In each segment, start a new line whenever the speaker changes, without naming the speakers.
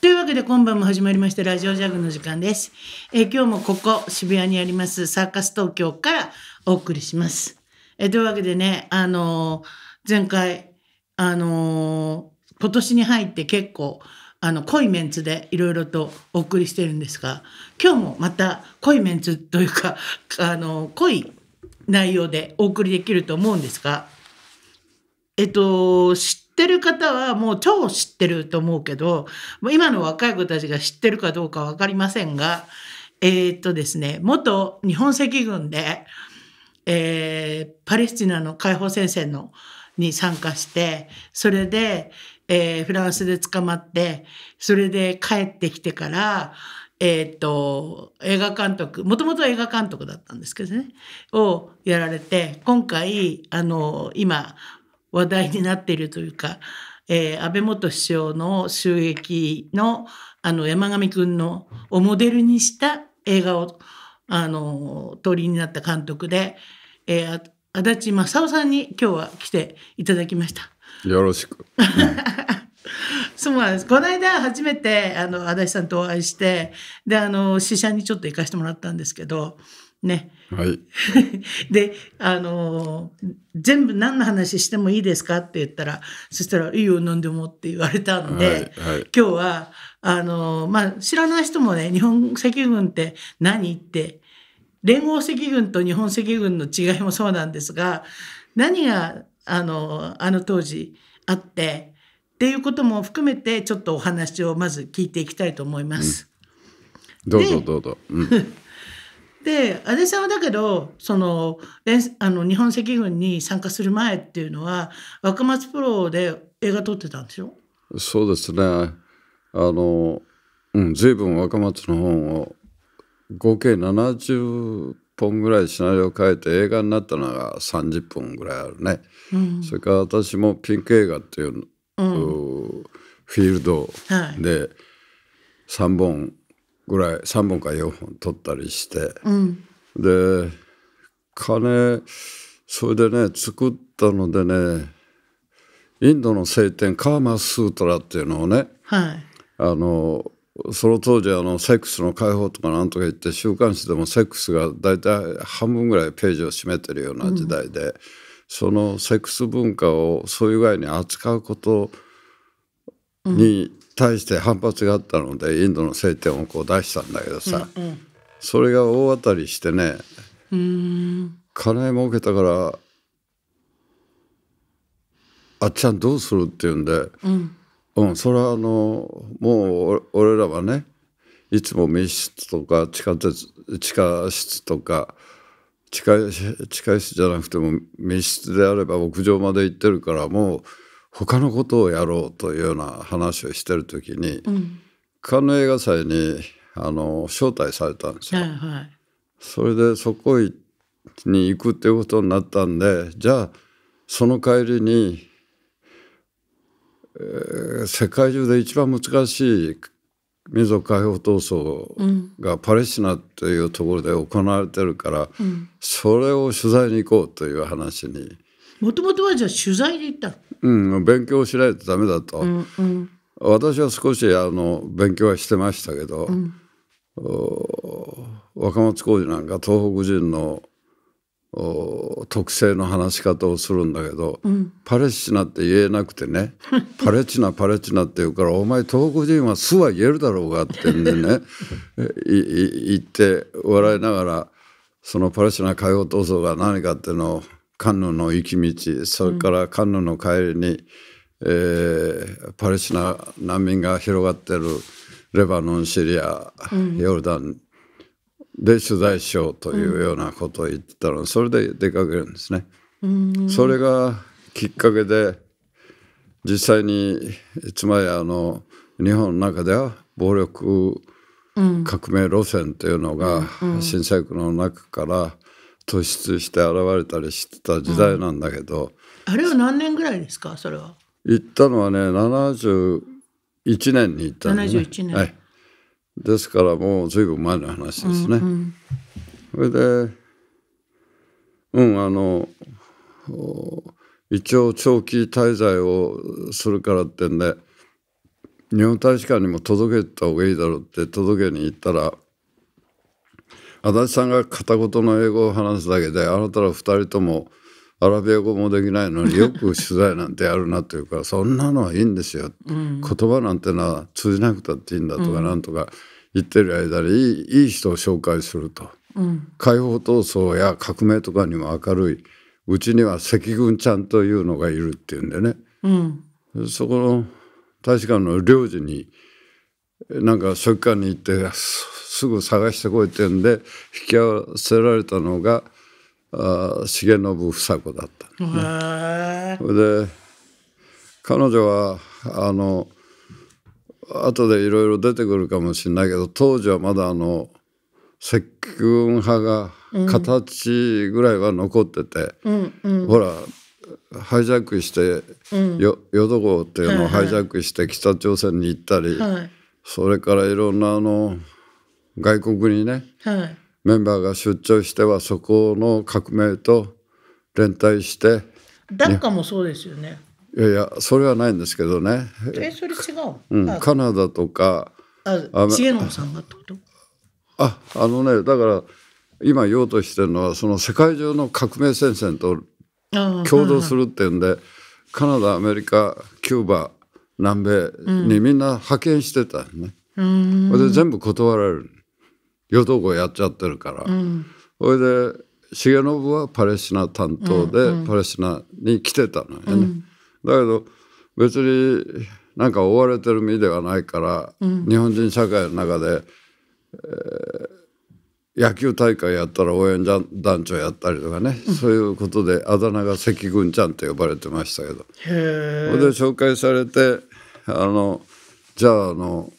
というわけで今晩も始まりましたラジオジャグの時間です。え今日もここ渋谷にありますサーカス東京からお送りします。えというわけでね、あのー、前回、あのー、今年に入って結構、あの、濃いメンツでいろいろとお送りしてるんですが、今日もまた濃いメンツというか、あのー、濃い内容でお送りできると思うんですが、えっと、ってる方はもう超知ってると思うけど、今の若い子たちが知ってるかどうかわかりませんが、えー、っとですね、元日本赤軍で、えー、パレスチナの解放戦線のに参加して、それで、えー、フランスで捕まって、それで帰ってきてから、えっ、ー、と、映画監督、もともと映画監督だったんですけどね、をやられて、今回、あの、今、話題になっているというか、えー、安倍元首相の襲撃のあの山上君のをモデルにした映画をあの通りになった監督で、えー、足立正夫さんに今日は来ていただきました。
よ
ろしく。
そうなんです。この間初めてあの足立さんとお会いして、であの試写にちょっと行かしてもらったんですけど、ね。はい、で、あのー、全部何の話してもいいですかって言ったら、そしたら、いいよ、何でもって言われたんで、はいはい、今日は、あのー、まあ、知らない人もね、日本赤軍って何って、連合赤軍と日本赤軍の違いもそうなんですが、何が、あのー、あの当時あって、っていうことも含めて、ちょっとお話をまず聞いていきたいと思います。
うん、どうぞどうぞ。うん
で安倍さんはだけどそのあの日本赤軍に参加する前っていうのは若松プロで映画撮ってたんですよ。
そうですねあの、うん、随分若松の本を合計70本ぐらいシナリオを書いて映画になったのが30本ぐらいあるね、うん、それから私もピンク映画っていう、うん、フィールドで3本ぐらい3本か4本取ったりして、うん、で金それでね作ったのでねインドの聖典カーマスートラっていうのをね、はい、あのその当時あのセックスの解放とかなんとか言って週刊誌でもセックスが大体半分ぐらいページを占めてるような時代で、うん、そのセックス文化をそういう具合に扱うことに対して反発があったのでインドの聖典をこう出したんだけどさ、うんうん、それが大当たりしてね
金
儲けたからあっちゃんどうするって言うんで、うん、うん、それはあのもう俺らはねいつも密室とか地下鉄地下室とか地下地下室じゃなくても密室であれば屋上まで行ってるからもう。他のことをやろうというような話をしてる時に、うん、映画祭にあの招待されたんですよ。はいはい、それでそこに行くっていうことになったんでじゃあその帰りに、えー、世界中で一番難しい民族解放闘争がパレスチナというところで行われてるから、うん、それを取材に行こうという話に。
もともとはじゃあ取材で行った
うん勉強しないとダメだと、うんうん、私は少しあの勉強はしてましたけど、うん、若松工事なんか東北人の特性の話し方をするんだけど、うん、パレスチナって言えなくてね パレチナパレチナって言うから「お前東北人はすは言えるだろうが」ってんでね 言って笑いながらそのパレスチナ解放闘争が何かっていうのをンヌの行き道それからカンヌの帰りに、うんえー、パレスチナ難民が広がってるレバノンシリア、うん、ヨルダンで取材しようというようなことを言ってたの、うん、それで出かけるんですね。それがきっかけで実際につまりあの日本の中では暴力革命路線というのが、震災の中から突出して現れたりしてた時代なんだけど、
うん、あれは何年ぐらいですかそれは
行ったのはね71年に行ったの、ね、71年、はい、ですからもう随分前の話ですね、うんうん、それでうんあの一応長期滞在をするからってんで日本大使館にも届けた方がいいだろうって届けに行ったら足立さんが片言の英語を話すだけであなたら2人ともアラビア語もできないのに よく取材なんてやるなっていうからそんなのはいいんですよ、
うん、言
葉なんてのは通じなくたっていいんだとかなんとか言ってる間にいい人を紹介すると、うん、解放闘争や革命とかにも明るいうちには赤軍ちゃんというのがいるっていうんでね、うん、そこの大使館の領事になんか書記官に行ってすぐ探してこいってんで引き合わせられたのがあ重信房子だっ
た、
ね、で彼女はあの後でいろいろ出てくるかもしれないけど当時はまだあの石軍派が形ぐらいは残ってて、
うんほら
ハイジャックして、よ淀号っていうのをハイジャックして北朝鮮に行ったり。はいはいそれからいろんなあの外国にね、はい、メンバーが出張してはそこの革命と連帯してダッカ
もそうですよね
いやいやそれはないんですけどね
えそれ違う、うん、カ
ナダとか
あ重野さ
んがってこと
ああのねだから今言おうとしてるのはその世界中の革命戦線と
共同す
るっていうんで、はいはい、カナダアメリカキューバ南米にみんな派遣してたね、
うん、で全
部断られる与党校やっちゃってるから、うん、それで重信はパレスチナ担当でパレスチナに来てたのよね、うんうん、だけど別になんか追われてる身ではないから、うん、日本人社会の中で、えー、野球大会やったら応援団長やったりとかね、うん、そういうことであだ名が関軍ちゃんって呼ばれてましたけど
それで
紹介されてあのじゃああの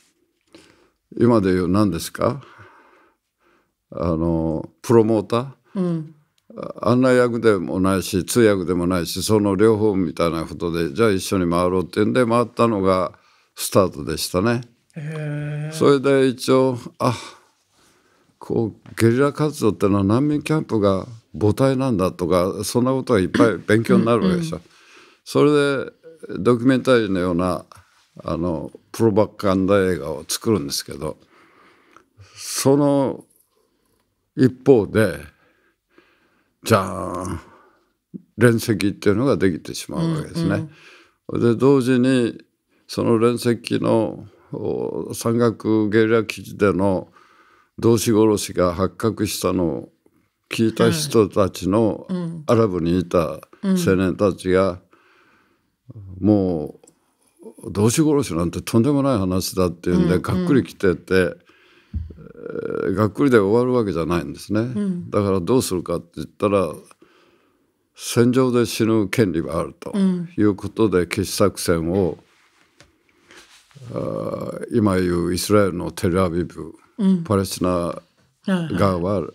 今で言う何ですかあのプロモーター、うん、案内役でもないし通訳でもないしその両方みたいなことでじゃあ一緒に回ろうってんで回ったのがスタートでしたね。それで一
応あ
こうゲリラ活動ってのは難民キャンプが母体なんだとかそんなことがいっぱい勉強になるわけでしょ。それでドキュメンタリーのようなあのプロバッカンダ映画を作るんですけどその一方でじゃあ連席っていうのができてしまうわけですね。うんうん、で同時にその連席の山岳ゲリラ基地での同志殺しが発覚したのを聞いた人たちの、アラブにいた青年たちが、もう同志殺しなんてとんでもない話だっていうんで、がっくりきてて、えんがっくりで終わるわけじゃないんですね、うん、だからどうするかって言ったら戦場で死ぬ権利がある
とい
うことで決死作戦を、うん、あ今いうイスラエルのテルアビブ、うん、パレスチナ側は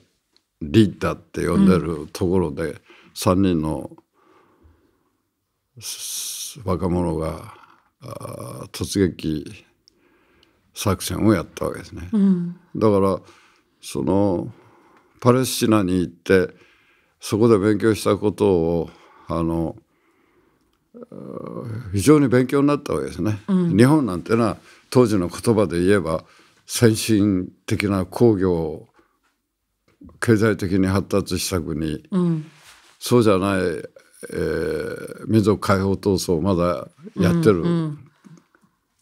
リッダって呼んでるところで3人の若者が突撃作戦をやったわけですね。うん、だからそのパレスチナに行ってそこで勉強したことをあの非常に勉強になったわけですね。うん、日本なんてのは当時の言葉で言えば先進的な工業経済的に発達した国、うん、そうじゃない、えー、民族解放闘争をまだやってる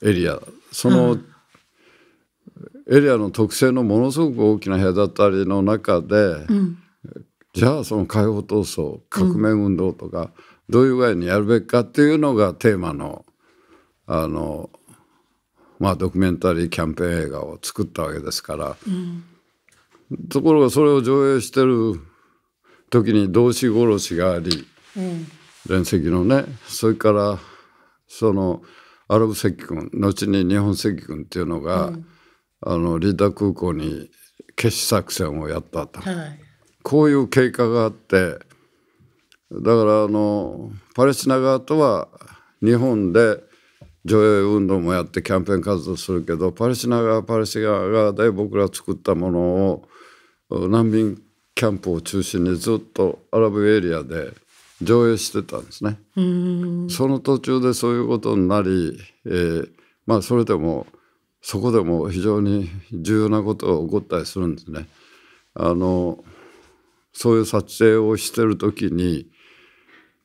エリアそのエリアの特性のものすごく大きな隔たりの中で、うん、じゃあその解放闘争革命運動とか、どういう具合にやるべきかっていうのがテーマのあの、まあ、ドキュメンタリーキャンペーン映画を作ったわけですから、うん、ところがそれを上映してる時に同志殺しがあり、うん、連席のねそれからその。アラブ赤軍後に日本赤軍っていうのが、うん、あのリーダー空港に決死作戦をやったと、はい、こういう経過があってだからあのパレスチナ側とは日本で上映運動もやってキャンペーン活動するけどパレスチナ側パレスチナ側で僕ら作ったものを難民キャンプを中心にずっとアラブエリアで上映してたんですね。
そ
の途中でそういうことになり、えー、まあそれでもそこでも非常に重要なことが起こったりするんですね。あのそういう撮影をしてる時に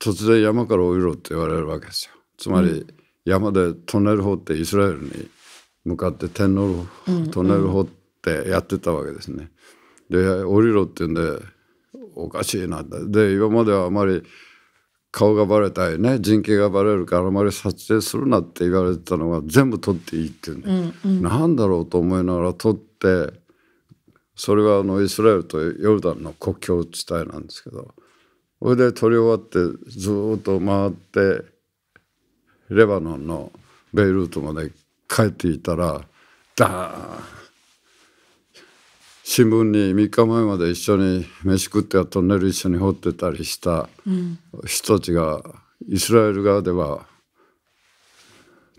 突然山から降りろって言われるわけですよ。つまり山でトンネル掘ってイスラエルに向かって天皇トンネル掘ってやってたわけですね。で降りろって言うんでおかしいなってで今まではあまり顔がバレたりね人形がバレるからあまり撮影するなって言われてたのが全部撮っていいっていう
ね、うんうん、な
んだろうと思いながら撮ってそれはあのイスラエルとヨルダンの国境地帯なんですけどそれで撮り終わってずっと回ってレバノンのベイルートまで帰っていたらダーン新聞に3日前まで一緒に飯食ってはトンネル一緒に掘ってたりした人たちがイスラエル側では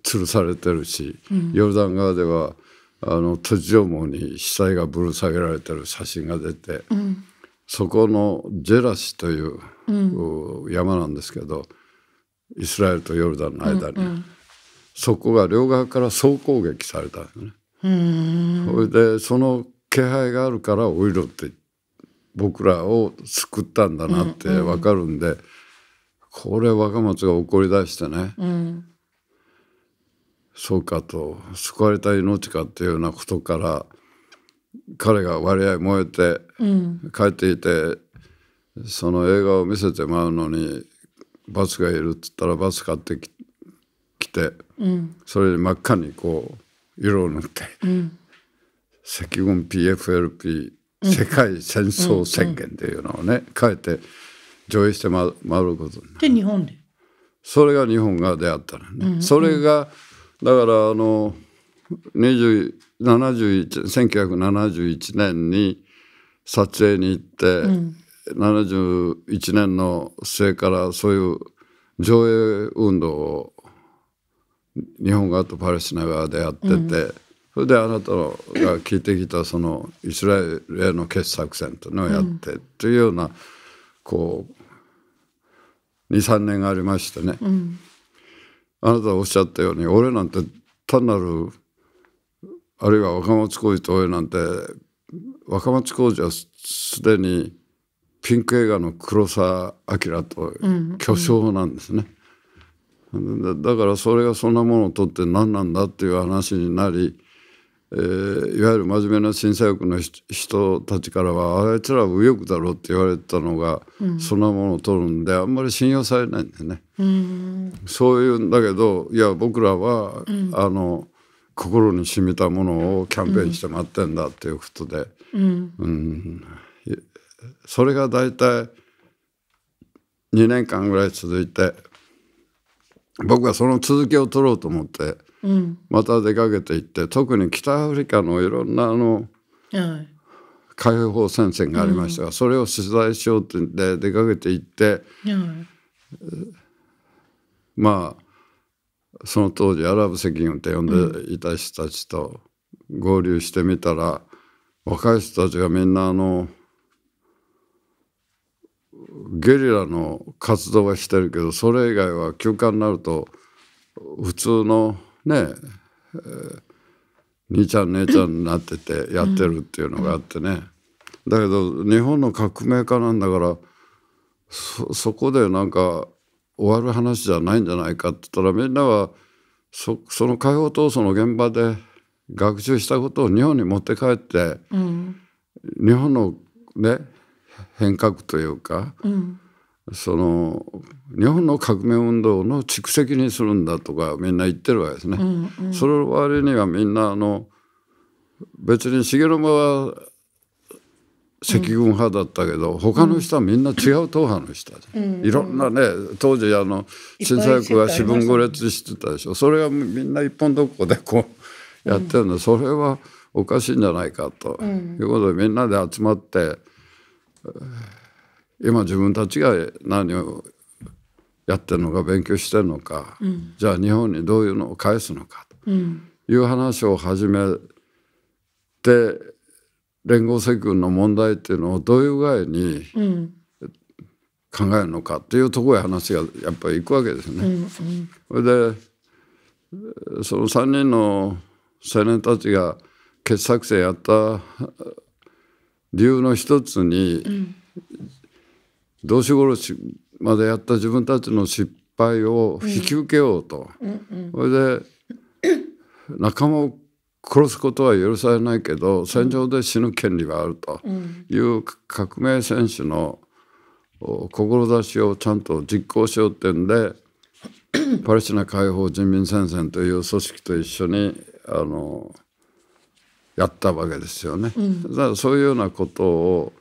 吊るされてるし、うん、ヨルダン側ではあの土地上網に死体がぶる下げられてる写真が出て、うん、そこのジェラシという、うん、山なんですけどイスラエルとヨルダンの間に、うんうん、そこが両側から総攻撃されたんですね。それでその気配があるからおいって僕らを救ったんだなって分かるんで、うんうん、これ若松が怒り出してね、うん、そうかと救われた命かっていうようなことから彼が割合燃えて、うん、帰っていてその映画を見せてもらうのにバスがいるっつったらバス買ってきて、うん、それに真っ赤にこう色を塗って。うん赤軍 PFLP 世界戦争宣言っていうのをね、書いて上映して回ることに
なる。で日本で
それが日本が出会ったのね、それがだからあの1971年に撮影に行って、71年の末からそういう上映運動を日本側とパレスチナ側でやってて、うん、それであなたが聞いてきたそのイスラエルへの決作戦というのをやってというようなこう23年がありましてね、うん、あなたがおっしゃったように俺なんて単なるあるいは若松浩二と俺なんて若松浩二はすでにピンク映画の黒澤明と巨匠なんですね。うんうん、だからそれがそんなものを取って何なんだっていう話になりえー、いわゆる真面目な審査欲の人たちからはあいつらは右翼だろうって言われてたのが、
うん、
そ
んなものを取るんであんまり信用されないんだよね。うそういうんだけどいや僕らは、うん、あの心に染みたものをキャンペーンして待ってんだっていうことで、うん、うん、それが大体2年間ぐらい続いて僕はその続きを取ろうと思って。また出かけていって特に北アフリカのいろんなあの、はい、解放戦線がありましたが、うん、それを取材しようってで出かけていって、はい、まあその当時アラブ赤軍って呼んでいた人たちと合流してみたら、うん、若い人たちがみんなあのゲリラの活動はしてるけどそれ以外は休暇になると普通のねえー、兄ちゃん姉ちゃんになっててやってるっていうのがあってね、だけど日本の革命家なんだからそそこでなんか終わる話じゃないんじゃないかって言ったらみんなはそその解放闘争の現場で学習したことを日本に持って帰って、うん、日本のね変革というか、うん、その日本の革命運動の蓄積にするんだとかみんな言ってるわけですね。うんうん、その割にはみんなあの別に重信は赤軍派だったけど、うん、他の人はみんな違う党派の人で、
うん、いろんな
ね当時あの震災区が四分五裂してたでしょそれはみんな一本独歩でこうやってるんで、うん、それはおかしいんじゃないかと、いうことでみんなで集まって。えー今自分たちが何をやってるのか勉強してるのか、うん、じゃあ日本にどういうのを返すのか
とい
う話を始めて連合政権の問題っていうのをどういう具合に考えるのかっていうところへ話がやっぱりいくわけですね。うんうん、それでその3人の青年たちが傑作戦やった理由の一つに、うん同志殺しまでやった自分たちの失敗を引き受けようと、それで仲間を殺すことは許されないけど戦場で死ぬ権利はあるという革命戦士の志をちゃんと実行しようってんで パレスチナ解放人民戦線という組織と一緒にあのやったわけですよね。だからそういうようなことを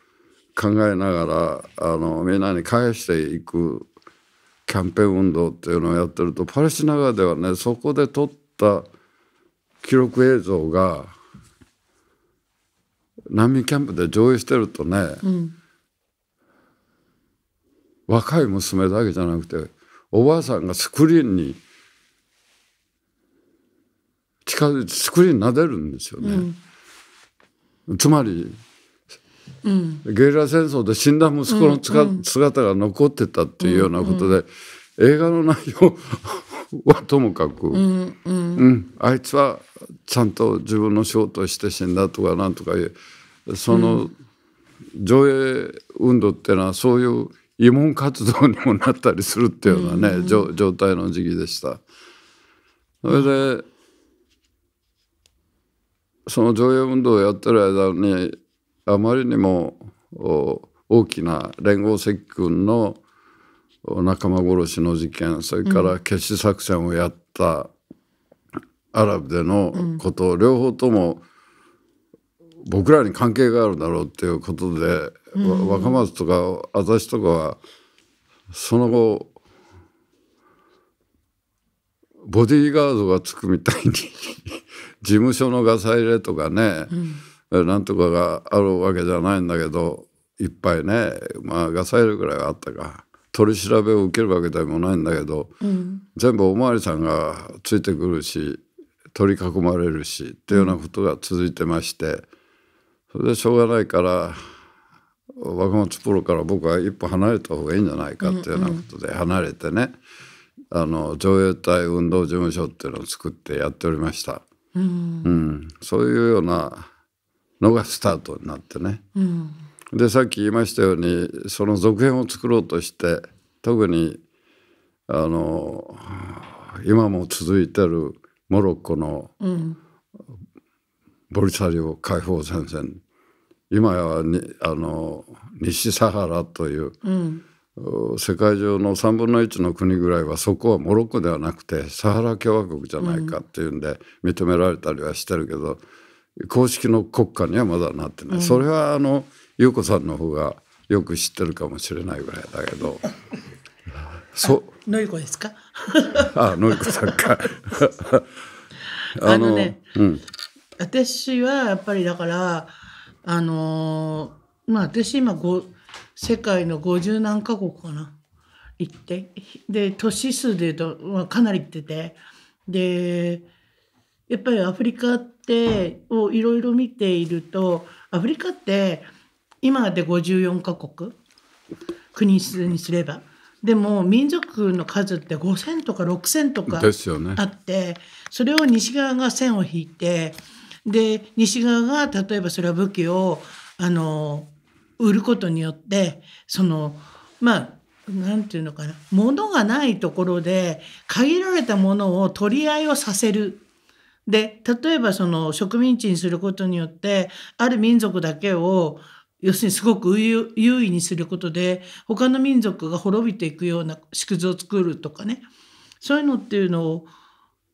考えながらあのみんなに返していくキャンペーン運動っていうのをやってるとパレスチナ側ではねそこで撮った記録映像が難民キャンプで上映してるとね、うん、若い娘だけじゃなくておばあさんがスクリーンに近づいてスクリーン撫でるんですよね。うん、つまりうん、ゲリラ戦争で死んだ息子のつか、うん姿が残ってたっていうようなことで、うんうん、映画の内容はともかく、うんうん、うん、あいつはちゃんと自分の仕事をして死んだとかなんとかいうその上映運動っていうのはそういう慰問活動にもなったりするっていうようなね、うんうん、状態の時期でした。それで、うん、その上映運動をやってる間にあまりにも大きな連合赤軍の仲間殺しの事件それから決死作戦をやったアラブでのこと、うん、両方とも僕らに関係があるだろうっていうことで、うん、若松とか私とかはその後ボディーガードがつくみたいに事務所のガサ入れとかね、うんなんとかがあるわけじゃないんだけどいっぱいね、まあ、ガサ入れぐらいはあったか取り調べを受けるわけでもないんだけど、うん、全部お巡りさんがついてくるし取り囲まれるしっていうようなことが続いてまして、それでしょうがないから若松プロから僕は一歩離れた方がいいんじゃないかっていうようなことで離れてね、あの上映隊運動事務所っていうのを作ってやっておりました。うん、うん、そういうようなのがスタートになってね。うん、でさっき言いましたようにその続編を作ろうとして特にあの今も続いてるモロッコの、ボリサリオ解放戦線今はにあの西サハラという、うん、世界中の3分の1の国ぐらいはそこはモロッコではなくてサハラ共和国じゃないかっていうんで認められたりはしてるけど、公式の国家にはまだなってない、うん、それはあの優子さんの方がよく知ってるかもしれないぐらいだけど。そ
のりこですか。
あ、のりこさんか。
あのね、うん、
私はやっぱりだから、あのー、まあ、私今ご、世界の50何カ国かな。行って、で、都市数でいうと、まあ、かなり行ってて。で、やっぱりアフリカって。てをいろいろ見ているとアフリカって今で54カ国国にすればでも民族の数って5,000とか6,000とかあって、ね、それを西側が線を引いてで西側が例えばそれは武器をあの売ることによってそのまあなんていうのかな物がないところで限られたものを取り合いをさせるで例えばその植民地にすることによってある民族だけを要するにすごく優位にすることで他の民族が滅びていくような縮図を作るとかねそういうのっていうの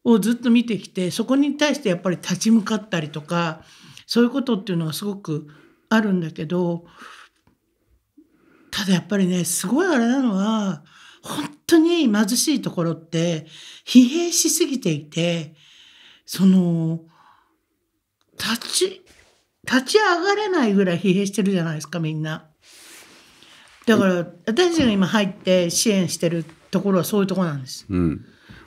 をずっと見てきてそこに対してやっぱり立ち向かったりとかそういうことっていうのはすごくあるんだけどただやっぱりねすごいあれなのは本当に貧しいところって疲弊しすぎていてその、立ち、立ち上がれないぐらい疲弊してるじゃないですか、みんな。だから、私たちが今入って支援してるところはそういうところなんです。うん、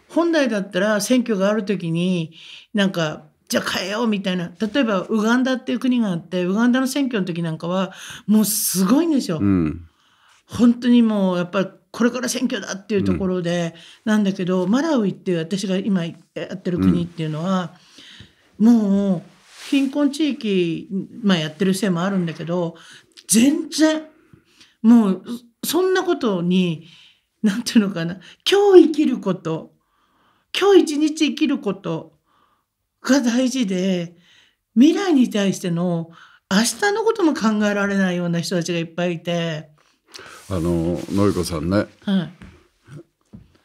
本来だったら選挙がある時に、なんか、じゃあ変えようみたいな。例えば、ウガンダっていう国があって、ウガンダの選挙の時なんかは、もうすごいんですよ。うん、本当にもう、やっぱりこれから選挙だっていうところで、なんだけど、マラウイっていう私が今やってる国っていうのは、もう貧困地域、まあ、やってるせいもあるんだけど全然もうそんなことに何て言うのかな今日生きること今日一日生きることが大事で未来に対しての明日のことも考えられないような人たちがいっぱいいて。
あの
のりこさんね、はい、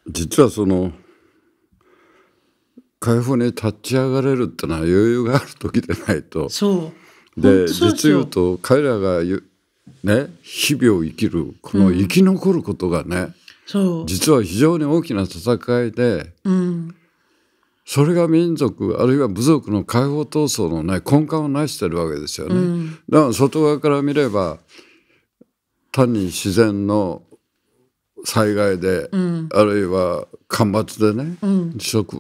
実はその解放に立ち上がれるってのは余裕がある時でないとそうで実言うと彼らがね日々を生きるこの生き残ることがね、うん
そう実
は非常に大きな戦いで、うん、それが民族あるいは部族の解放闘争の、ね、根幹を成してるわけですよね、うん、だから外側から見れば単に自然の災害で、うん、あるいは干ばつでね、うん、食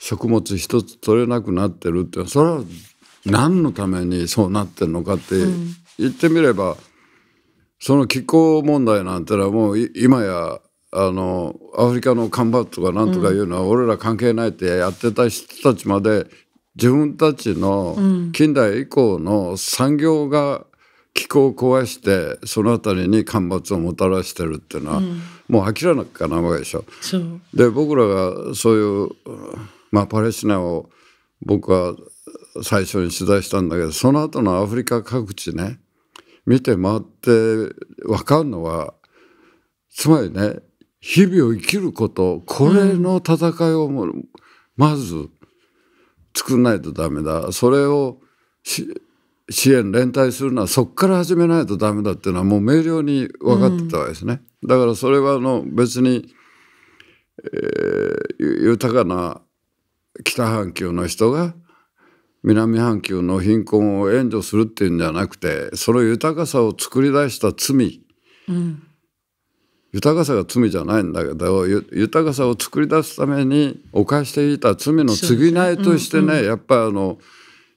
食物一つ取れなくなってるってそれは何のためにそうなってるのかって言ってみれば、その気候問題なんてのはもう今やあのアフリカの干ばつとかなんとかいうのは俺ら関係ないってやってた人たちまで自分たちの近代以降の産業が気候を壊してその辺りに干ばつをもたらしてるっていうのは、うん、もう明らかなわけでしょ。で僕らがそういう、まあ、パレスチナを僕は最初に取材したんだけどその後のアフリカ各地ね見て回って分かるのはつまりね日々を生きることこれの戦いをまず作んないとダメだそれを支援連帯するのはそこから始めないとダメだっていうのはもう明瞭に分かってたわけですね。うん、だからそれはあの別に、えー、豊かな北半球の人が南半球の貧困を援助するっていうんじゃなくてその豊かさを作り出した罪、うん、豊かさが罪じゃないんだけど豊かさを作り出すために犯していた罪の償いとしてね、うんうん、やっぱりあの。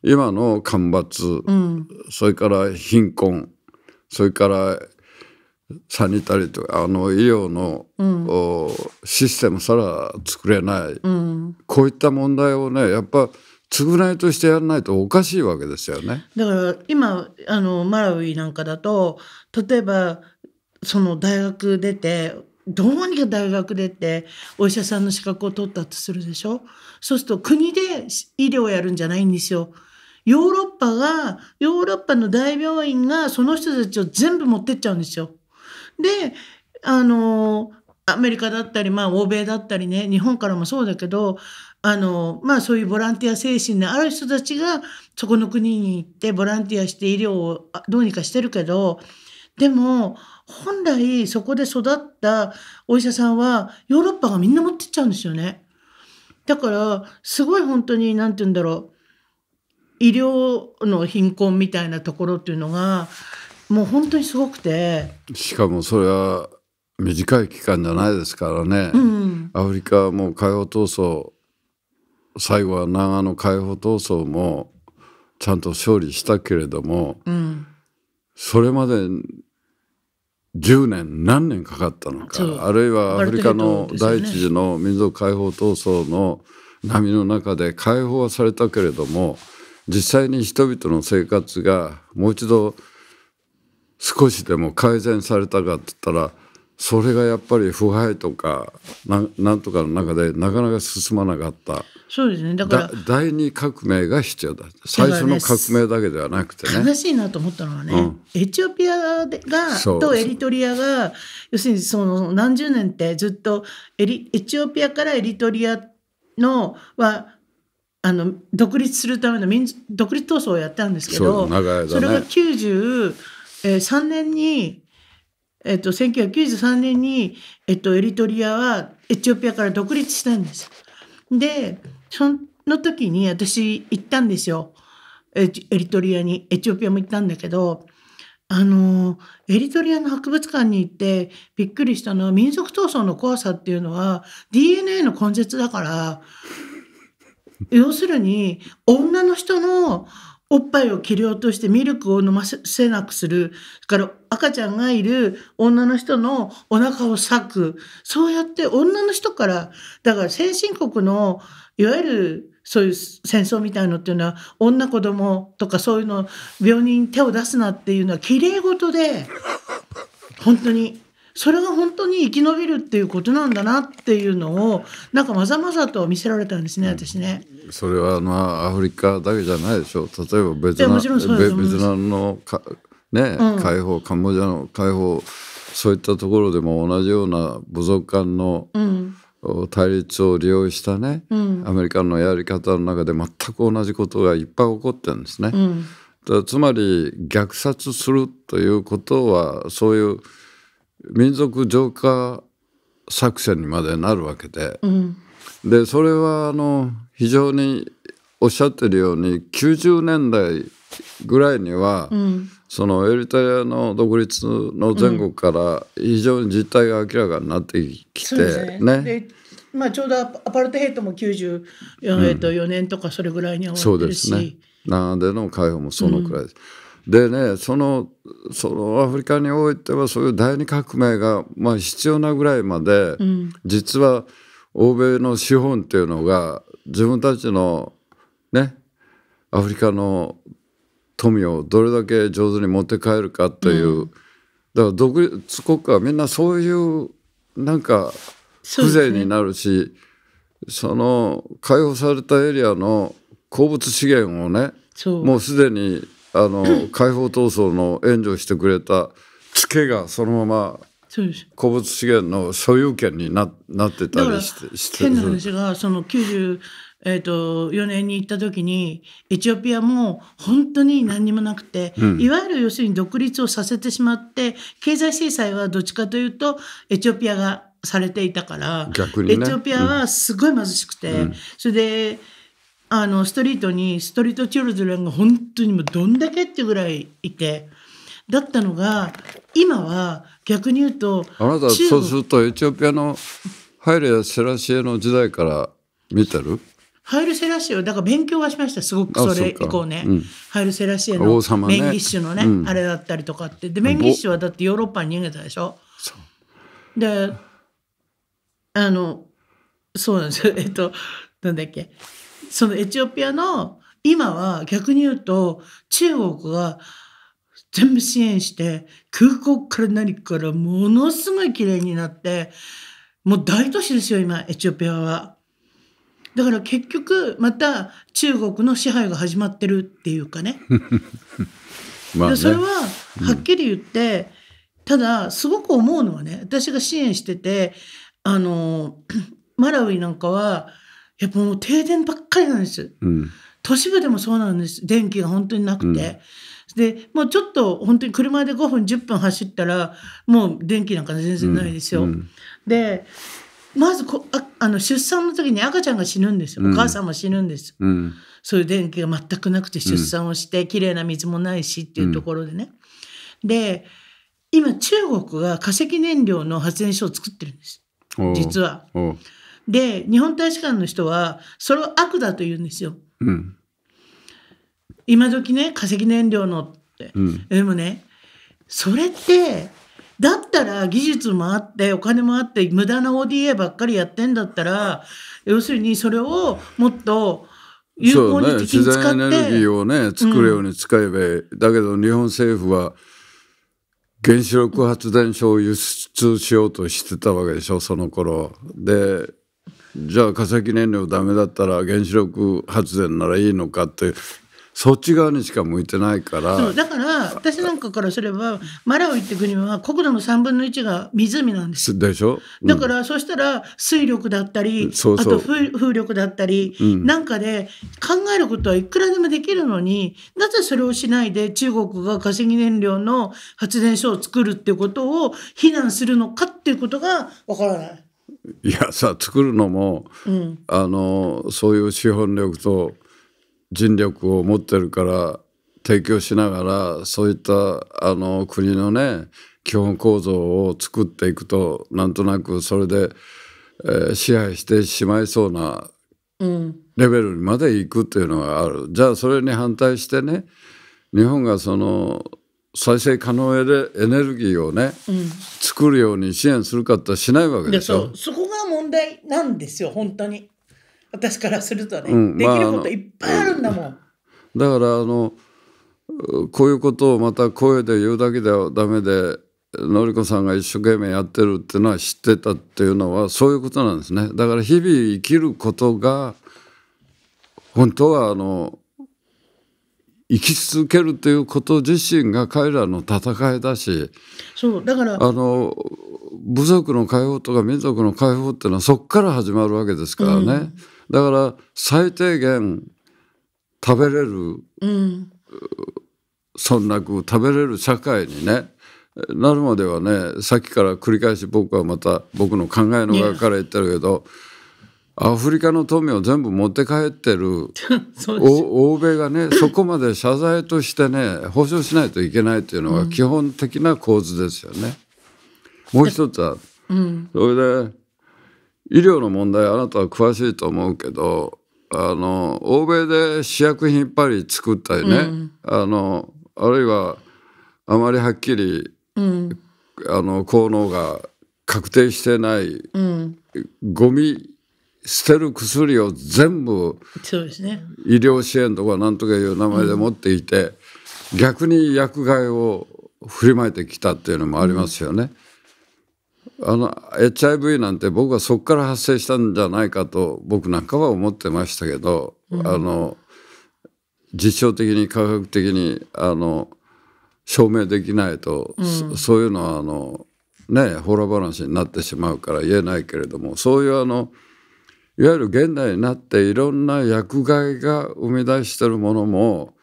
今の干ばつ、うん、それから貧困それからサニタリーとかあの医療の、うん、システムさら作れない、うん、こういった問題をねやっぱ償いとしてやらないとおかしいわけです
よね。
だから今あのマラウイなんかだと例えばその大学出てどうにか大学出てお医者さんの資格を取ったとするでしょそうすると国で医療をやるんじゃないんですよ。ヨーロッパが、ヨーロッパの大病院がその人たちを全部持ってっちゃうんですよ。で、あの、アメリカだったり、まあ欧米だったりね、日本からもそうだけど、あの、まあそういうボランティア精神のある人たちが、そこの国に行ってボランティアして医療をどうにかしてるけど、でも、本来そこで育ったお医者さんは、ヨーロッパがみんな持ってっちゃうんですよね。だから、すごい本当に、何て言うんだろう。医療の貧困みたいなところっていうのがもう本当にすごくて
しかもそれは短い期間じゃないですからね、うん、アフリカはもう解放闘争最後は長野解放闘争もちゃんと勝利したけれども、うん、それまで10年何年かかったのかあるいはアフリカの第一次の民族解放闘争の波の中で解放はされたけれども、実際に人々の生活がもう一度少しでも改善されたかって言ったらそれがやっぱり腐敗とかなんとかの中でなかなか進まなかった
そうですねだから
第二革命が必要だ最初の革命だけではなくてね、ね、悲
しいなと思ったのはね、うん、エチオピアがとエリトリアが要するにその何十年ってずっとエリエチオピアからエリトリアのはあの独立するための民独立闘争をやったんですけどそ,、ね、それが93年に、えっと、1993年に、えっと、エリトリアはエチオピアから独立したんです。でその時に私行ったんですよエリトリアにエチオピアも行ったんだけどあのエリトリアの博物館に行ってびっくりしたのは民族闘争の怖さっていうのは DNA の根絶だから要するに女の人のおっぱいを切り落としてミルクを飲ませなくする。から赤ちゃんがいる女の人のお腹を裂く。そうやって女の人から、だから先進国のいわゆるそういう戦争みたいのっていうのは女子供とかそういうの病人に手を出すなっていうのはきれい事で本当にそれが本当に生き延びるっていうことなんだなっていうのをなんかまざまざと見せられたんですね、うん、私ね。
それはまあアフリカだけじゃないでしょう例えばベトナムのか、ねうん、解放カンボジアの解放そういったところでも同じような部族間の、対立を利用したね、うん、アメリカのやり方の中で全く同じことがいっぱい起こってるんですね。うん、つまり虐殺するということはそういう民族浄化作戦にまでなるわけで、うん、でそれはあの非常におっしゃってるように90年代ぐらいには、うん、そのエリタリアの独立の前後から非常に実態が明らかになってきて、うん、
ねまあ、ちょうどアパルトヘイトも94、年とかそれぐらいに終わってるし、そうですね、
南での解放もそのくらいです。でねそのそのアフリカにおいてはそういう第二革命が、まあ、必要なぐらいまで、うん、実は欧米の資本っていうのが自分たちのねアフリカの富をどれだけ上手に持って帰るかという、うん、だから独立国家はみんなそういうなんか風情になるしそ、ね,、の解放されたエリアの鉱物資源をねもうすでにあの解放闘争の援助してくれたツケがそのまま鉱物資源の所有権にななってたりしてして変な話
がその90えーと、4年に行った時にエチオピアも本当に何にもなくて、うん、いわゆる要するに独立をさせてしまって経済制裁はどっちかというとエチオピアがされていたから、
ね、エチオピアは
すごい貧しくて、うん、それであのストリートにストリートチルズレンが本当にもうどんだけってぐらいいてだったのが今は逆に言うとあなたそうする
とエチオピアのハイレやセラシエの時代から見てる
ハイル・セラシエをだから勉強はしましたすごくそれ以降ね、うん、ハイル・セラシエのメンギッシュのね、ねうん、あれだったりとかってでメンギッシュはだってヨーロッパに逃げたでしょであのそうなんですよえっとなんだっけそのエチオピアの今は逆に言うと中国が全部支援して空港から何からものすごい綺麗になってもう大都市ですよ今エチオピアは。だから結局また中国の支配が始まってるっていうかね。
まあ、ね、それはは
っきり言って、うん、ただすごく思うのはね私が支援しててあのマラウイなんかはやっぱもう停電ばっかりなんです。うん、都市部でもそうなんです。電気が本当になくて。うん、で、もうちょっと本当に車で5分、10分走ったら、もう電気なんか全然ないですよ。うん、で、まずこああの出産の時に赤ちゃんが死ぬんですよ。お母さんも死ぬんです。そういう電気が全くなくて出産をして、綺麗な水もないしっていうところでね。で、今中国が化石燃料の発電所を作ってるんです。実は。で、日本大使館の人は、それを悪だと言うんですよ。うん、今時ね、化石燃料のって。うん、でもね、それって、だったら技術もあって、お金もあって、無駄な ODA ばっかりやってんだったら、要するにそれをもっと、有効に使って、ね、自然エネルギーをね作るように
使えば、うん、だけど日本政府は原子力発電所を輸出しようとしてたわけでしょその頃でじゃあ化石燃料ダメだったら原子力発電ならいいのかってそっち側にしか向いてないからだ
から私なんかからすればマラウイって国は国土の3分の1が湖なんで
すでしょ、うん、だ
からそしたら水力だったりあと風力だったり、うん、なんかで考えることはいくらでもできるのになぜそれをしないで中国が化石燃料の発電所を作るっていうことを非難するのかっていうことがわからない。
いやさ作るのも、うん、あのそういう資本力と人力を持ってるから提供しながらそういったあの国のね基本構造を作っていくとなんとなくそれで、えー、支配してしまいそうなレベルにまでいくっていうのがある、うん、じゃあそれに反対してね日本がその再生可能エネルギーをね、うん、作るように支援するかってしないわけでしょ
そこが問題なんですよ本当に私からするとね、うんまあ、できることいっぱいあるんだもん、だか
らあのこういうことをまた声で言うだけではダメで典子さんが一生懸命やってるっていうのは知ってたっていうのはそういうことなんですねだから日々生きることが本当はあの生き続けるということ自身が彼らの戦いだし
そうだからあ
の部族の解放とか民族の解放っていうのはそこから始まるわけですからね、うん、だから最低限食べれる、うん、そんなく食べれる社会にねなるまではねさっきから繰り返し僕はまた僕の考えの側から言ってるけど。Yeah. アフリカの富を全部持って帰ってる 欧米がねそこまで謝罪としてね保証しないといけないというのが基本的な構図ですよね。うん、もう一つは、うん、それで医療の問題あなたは詳しいと思うけどあの欧米で試薬品いっぱい作ったりね、うん、あのあるいはあまりはっきり、うん、あの効能が確定してない、ゴミ捨てる薬を全部そうです、ね、医療支援とか何とかいう名前で持っていて、うん、逆に薬害を振りまいてきたっていうのもありますよね。うん、あの HIV なんて僕はそこから発生したんじゃないかと僕なんかは思ってましたけど、うん、あの実証的に科学的にあの証明できないと、そそういうのはあのねほら話になってしまうから言えないけれどもそういうあの。いわゆる現代になっていろんな薬害が生み出してるものも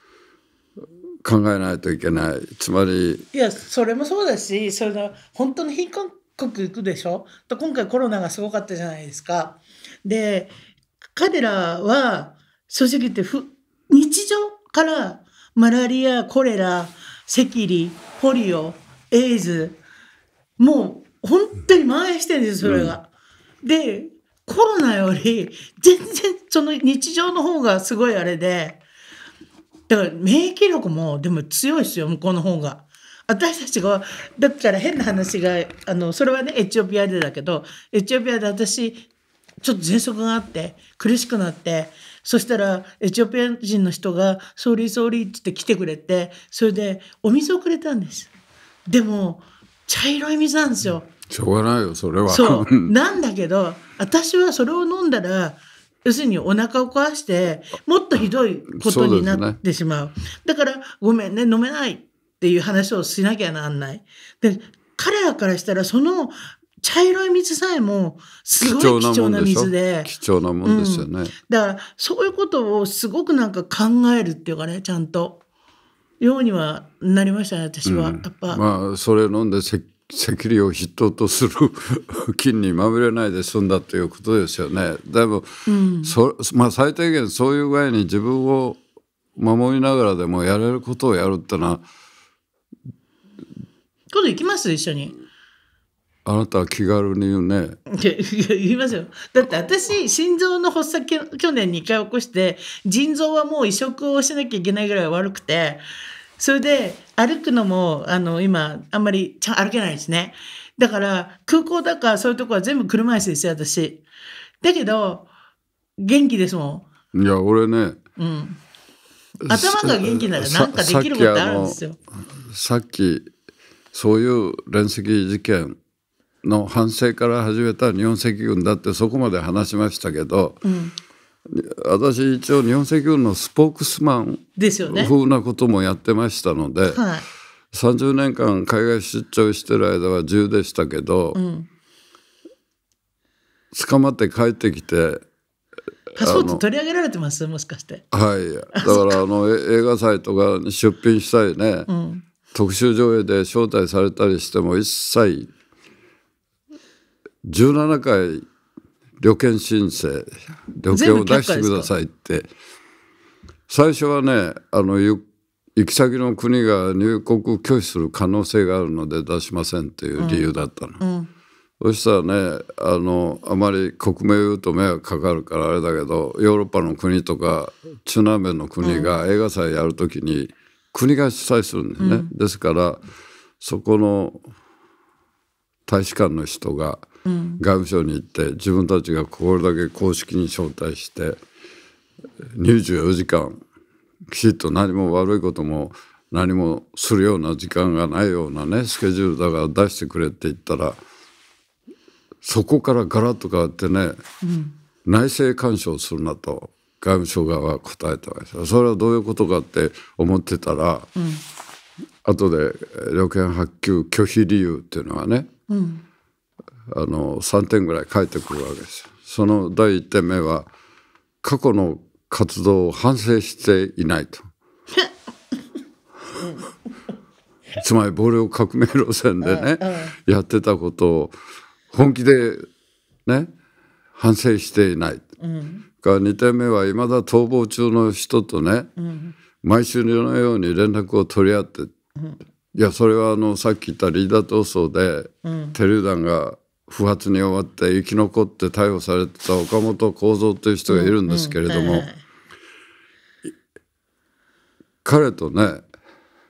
考えないといけないつまり
いやそれもそうだしそれの本当に貧困国行くでしょと今回コロナがすごかったじゃないですか。で彼らは正直言ってふ日常からマラリアコレラ赤痢ポリオエイズもう本当に蔓延してるんですそれが。うん、でコロナより全然その日常の方がすごいあれで、だから免疫力もでも強いですよ、向こうの方が。私たちが、だから変な話が、あの、それはね、エチオピアでだけど、エチオピアで私、ちょっと喘息があって、苦しくなって、そしたら、エチオピア人の人が、ソーリーソーリーって言って来てくれて、それでお水をくれたんです。でも、茶色い水なんですよ。
しょうがないよ、それは。そう。
なんだけど、私はそれを飲んだら、要するにお腹を壊して、もっとひどいことになってしまう。うね、だから、ごめんね、飲めないっていう話をしなきゃなんない。で、彼らからしたら、その茶色い水さえも、すごい貴重な水で。貴
重なもんですよね、うん。
だから、そういうことをすごくなんか考えるっていうかね、ちゃんと。ようにはなりましたね私は、うん、やっぱ
まあそれ飲んで赤痢を筆頭とする金にまみれないで済んだということですよね。でも、うんそまあ、最低限そういう具合に自分を守りながらでもやれることをやるってのは
今度行きます一緒に。
あなたは気軽に言うね。
言いますよ。だって私、心臓の発作去年2回起こして、腎臓はもう移植をしなきゃいけないぐらい悪くて、それで、歩くのも、あの、今、あんまりちゃ歩けないですね。だから、空港だかそういうとこは全部車椅子ですよ、私。だけど、元気ですも
ん。いや、俺ね。
うん。頭が元気なら何かでき
ることあるんですよ。さっきそういう連席事件の反省から始めた日本赤軍だってそこまで話しましたけど、うん、私一応日本赤軍のスポークスマン
ですよね風
なこともやってましたので、はい、30年間海外出張してる間は自由でしたけど、うん、捕まって帰ってきてパスポート取
り上げられてますもしかして
はいだからあの映画祭とかに出品したりね、うん、特集上映で招待されたりしても一切17回旅券申請旅券を出してくださいって最初はねあの行き先の国が入国拒否する可能性があるので出しませんっていう理由だったの。うんうんそしたらねあのあまり国名言うと迷惑かかるからあれだけどヨーロッパの国とか中南米の国が映画祭やるときに国が主催するんですね、うん、ですからそこの大使館の人が外務省に行って自分たちがこれだけ公式に招待して24時間きちっと何も悪いことも何もするような時間がないようなねスケジュールだから出してくれって言ったらそこからガラッと変わってね、うん、内政干渉するなと外務省側は答えたましたそれはどういうことかって思ってたら、うん、後で旅券発給拒否理由っていうのはね、うん、あの3点ぐらい返ってくるわけですその第1点目は過去の活動を反省していないと。つまり暴力革命路線でね、やってたことを本気でね反省していない。うん、から2点目はいまだ逃亡中の人とね、うん、毎週のように連絡を取り合って、うん、いやそれはあのさっき言ったリーダー闘争で、手榴弾が不発に終わって生き残って逮捕されてた岡本幸三という人がいるんですけれども、彼とね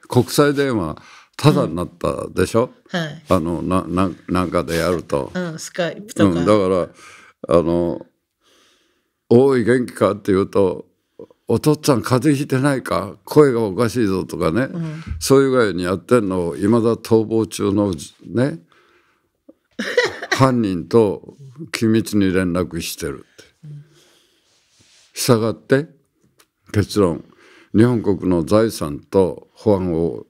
国際電話ただになったでしょ、うんはい、あのなななんかでやると。う
ん、スカイプとか、うん、だ
からあの「おい元気か?」って言うと「お父っつん風邪ひいてないか声がおかしいぞ」とかね、うん、そういう具合にやってんのをいまだ逃亡中のね 犯人と緊密に連絡してるしたがって結論日本国の財産と保安を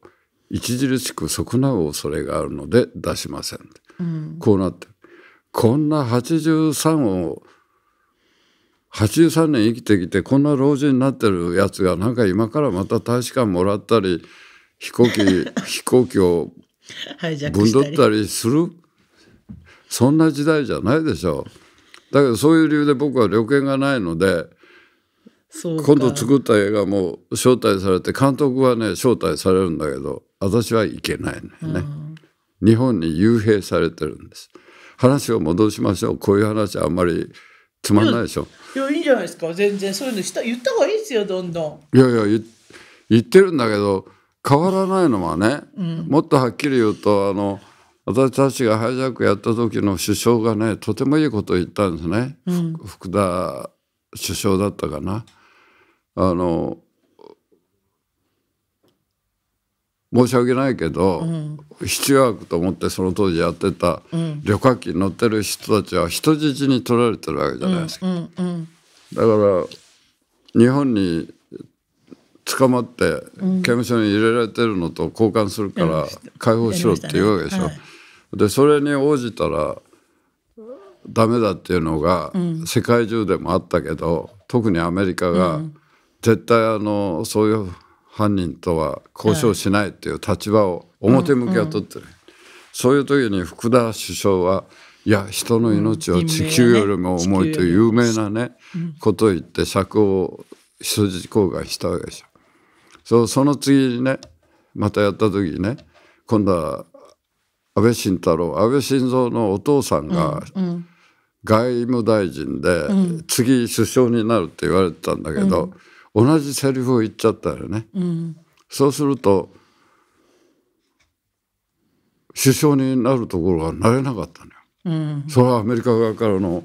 著しく損なう恐れがあるので出しません、うん、こうなってこんな83を83年生きてきてこんな老人になってるやつがなんか今からまた大使館もらったり飛行機 飛行機をぶんどったりするそんな時代じゃないでしょうだけどそういう理由で僕は旅券がないので今度作った映画も招待されて監督はね招待されるんだけど私は行けないのよね、日本に幽閉されてるんです話を戻しましょうこういう話あんまりつまんないでしょ
いやいいんじゃないですか全然そういうのした言った方がいいですよどんど
んいやいや言ってるんだけど変わらないのはね、うん、もっとはっきり言うとあの私たちがハイジャックやった時の首相がねとてもいいことを言ったんですね、うん、福田首相だったかな。あの申し訳ないけど、うん、必要悪と思ってその当時やってた旅客機に乗ってる人たちは人質に取られてるわけじゃ
ないですか。うんうん、
だから日本に捕まって刑務所に入れられてるのと交換するから解放しろって言うわけでしょ。でそれに応じたらダメだっていうのが世界中でもあったけど、うん、特にアメリカが絶対あのそういう犯人とは交渉しないっていう立場を表向きは取ってる、うんうん、そういう時に福田首相はいや人の命を地球よりも重いという有名なね、ことを言って釈を人質公換したわけでしょ。その次にねまたやった時にね今度は安倍晋太郎安倍晋三のお父さんが外務大臣で、次首相になるって言われてたんだけど、同じセリフを言っちゃったよね。そうすると首相になるところがなれなかったのよ。うん、それはアメリカ側からの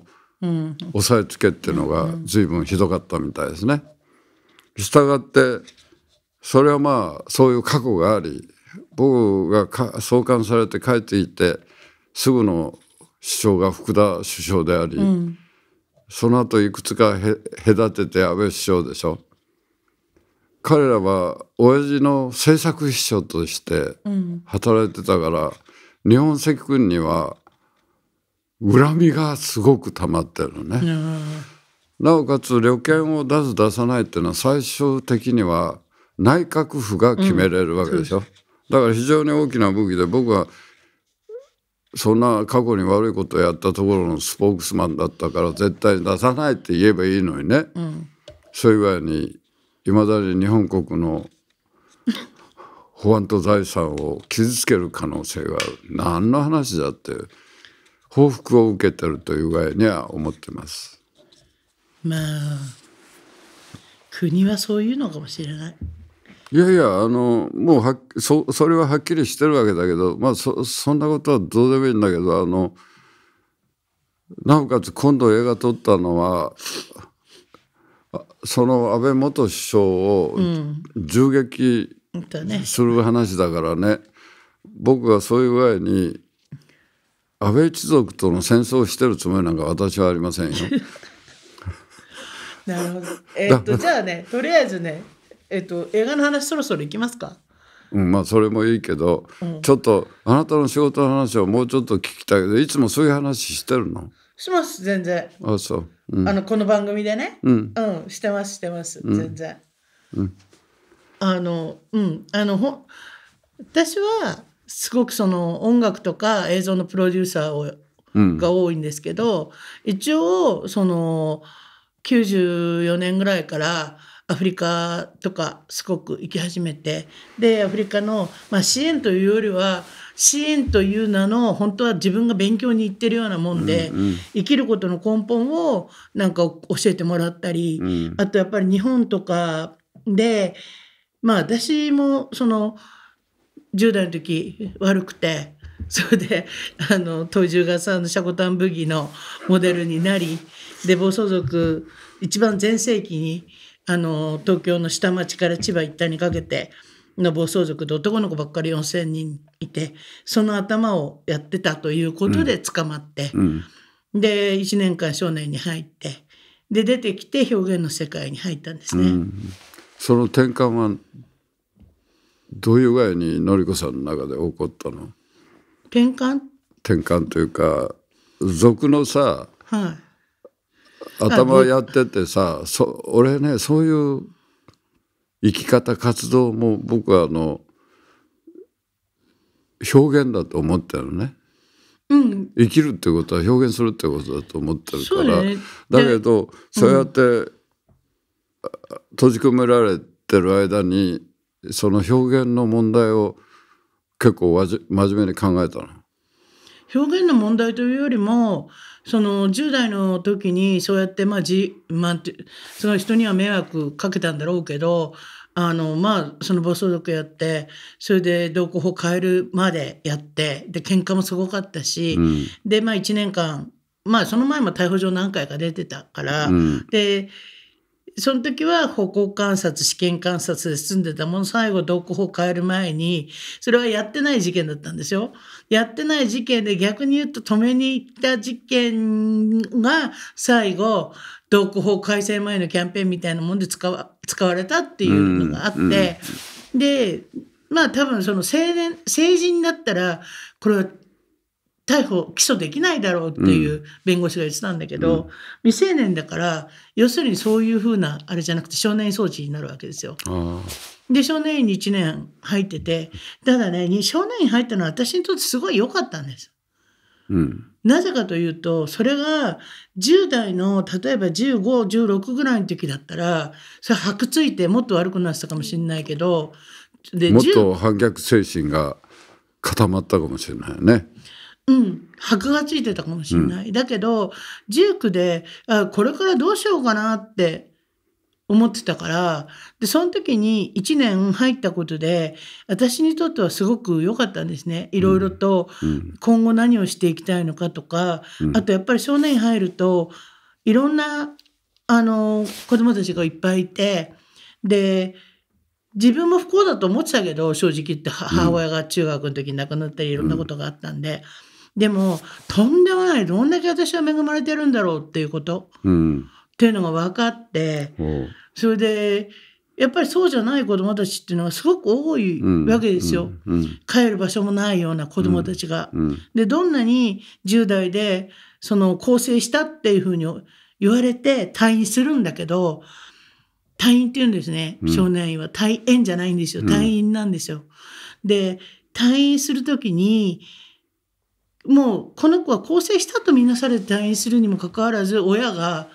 押さえつけっていうのが随分ひどかったみたいですね。したがってそれはまあそういう過去があり僕が送還されて帰ってきてすぐの首相が福田首相であり、うん、その後いくつか隔てて安倍首相でしょ彼らは親父の政策秘書として働いてたから、うん、日本赤軍には恨みがすごく溜まってるね。なおかつ旅券を出す出さないっていうのは最終的には内閣府が決めれるわけでしょ。うんだから非常に大きな武器で僕はそんな過去に悪いことをやったところのスポークスマンだったから絶対出さないって言えばいいのにね、うん、そういう具合にいまだに日本国の保安と財産を傷つける可能性がある何の話だって報復を受けてるという具合には思ってます。
まあ国はそういうのかもしれない。
いやいや、あの、もうはそ、それははっきりしてるわけだけど、まあ、そ、そんなことはどうでもいいんだけど、あの、なおかつ今度映画撮ったのは、その安倍元首相を銃撃する話だからね、うん、僕はそういう具合に、安倍一族との戦争をしてるつもりなんか私はありませんよ。
なるほど。えー、っと、じゃあね、とりあえずね、えっと、映画の話そろそろいきますか
うんまあそれもいいけど、うん、ちょっとあなたの仕事の話をもうちょっと聞きたいけどいつもそういう話してるの
します全然
あそう、うん、あ
のこの番組でねうん、うん、してますしてます全然、うん、あのうんあのほ私はすごくその音楽とか映像のプロデューサーを、が多いんですけど一応その94年ぐらいからアフリカとかすごく行き始めてでアフリカの、まあ、支援というよりは支援という名の本当は自分が勉強に行ってるようなもんで、うんうん、生きることの根本をなんか教えてもらったり、うん、あとやっぱり日本とかでまあ私もその10代の時悪くてそれであの東十がさんのシャコタンブギのモデルになりで暴走族一番全盛期に。あの東京の下町から千葉一帯にかけての暴走族で男の子ばっかり4,000人いてその頭をやってたということで捕まって、うんで1年間少年に入ってで出てきて表現の世界に入ったんで
すね。うん、その転換はどういう具合にのりさんの中で起こったの転換転換というか俗のさ、
はい、頭や
っててさそ俺ねそういう生き方活動も僕はあの表現だと思ってるね、うん、生きるってことは表現するってことだと思ってるから、ね、だけどそうやって、うん、閉じ込められてる間にその表現の問題を結構わじ真面目に考えたの。
表現の問題というよりもその10代の時にそうやってまあじ、まあ、その人には迷惑かけたんだろうけどあのまあその暴走族やってそれで同行法変えるまでやってで喧嘩もすごかったし、うん、でまあ1年間まあその前も逮捕状何回か出てたから、うん、でその時は歩行観察、試験観察で住んでたもの、最後、独歩法を変える前に、それはやってない事件だったんですよ。やってない事件で逆に言うと止めに行った事件が最後、独歩法改正前のキャンペーンみたいなもんで使わ使われたっていうのがあって、で、まあ多分その成年、成人なったら、これは逮捕、起訴できないだろうっていう弁護士が言ってたんだけど、うん、未成年だから、要するにそういうふうな、あれじゃなくて少年装置になるわけですよ。で、少年院に1年入ってて、ただね、少年院入ったのは私にとってすごい良かったんです。うん、なぜかというと、それが10代の、例えば15、16ぐらいの時だったら、それ、はくついてもっと悪くなってたかもしれないけど、でもっと
反逆精神が固まったかもしれないよね。
うん、箔がついてたかもしれない。うん、だけど、19であ、これからどうしようかなって思ってたから、で、その時に1年入ったことで、私にとってはすごく良かったんですね。いろいろと、今後何をしていきたいのかとか、うん、あとやっぱり少年院入ると、いろんな、あの、子供たちがいっぱいいて、で、自分も不幸だと思ってたけど、正直言って母親が中学の時に亡くなったりいろんなことがあったんで、うんでもとんでもないどんだけ私は恵まれてるんだろうっていうこと、うん、っていうのが分かって、それでやっぱりそうじゃない子どもたちっていうのはすごく多いわけですよ。うんうん、帰る場所もないような子どもたちが。うん、でどんなに10代でその更生したっていうふうに言われて退院するんだけど退院っていうんですね少年院は退院じゃないんですよ退院なんですよ。で退院するきにもうこの子は更生したとみなされて退院するにもかかわらず親が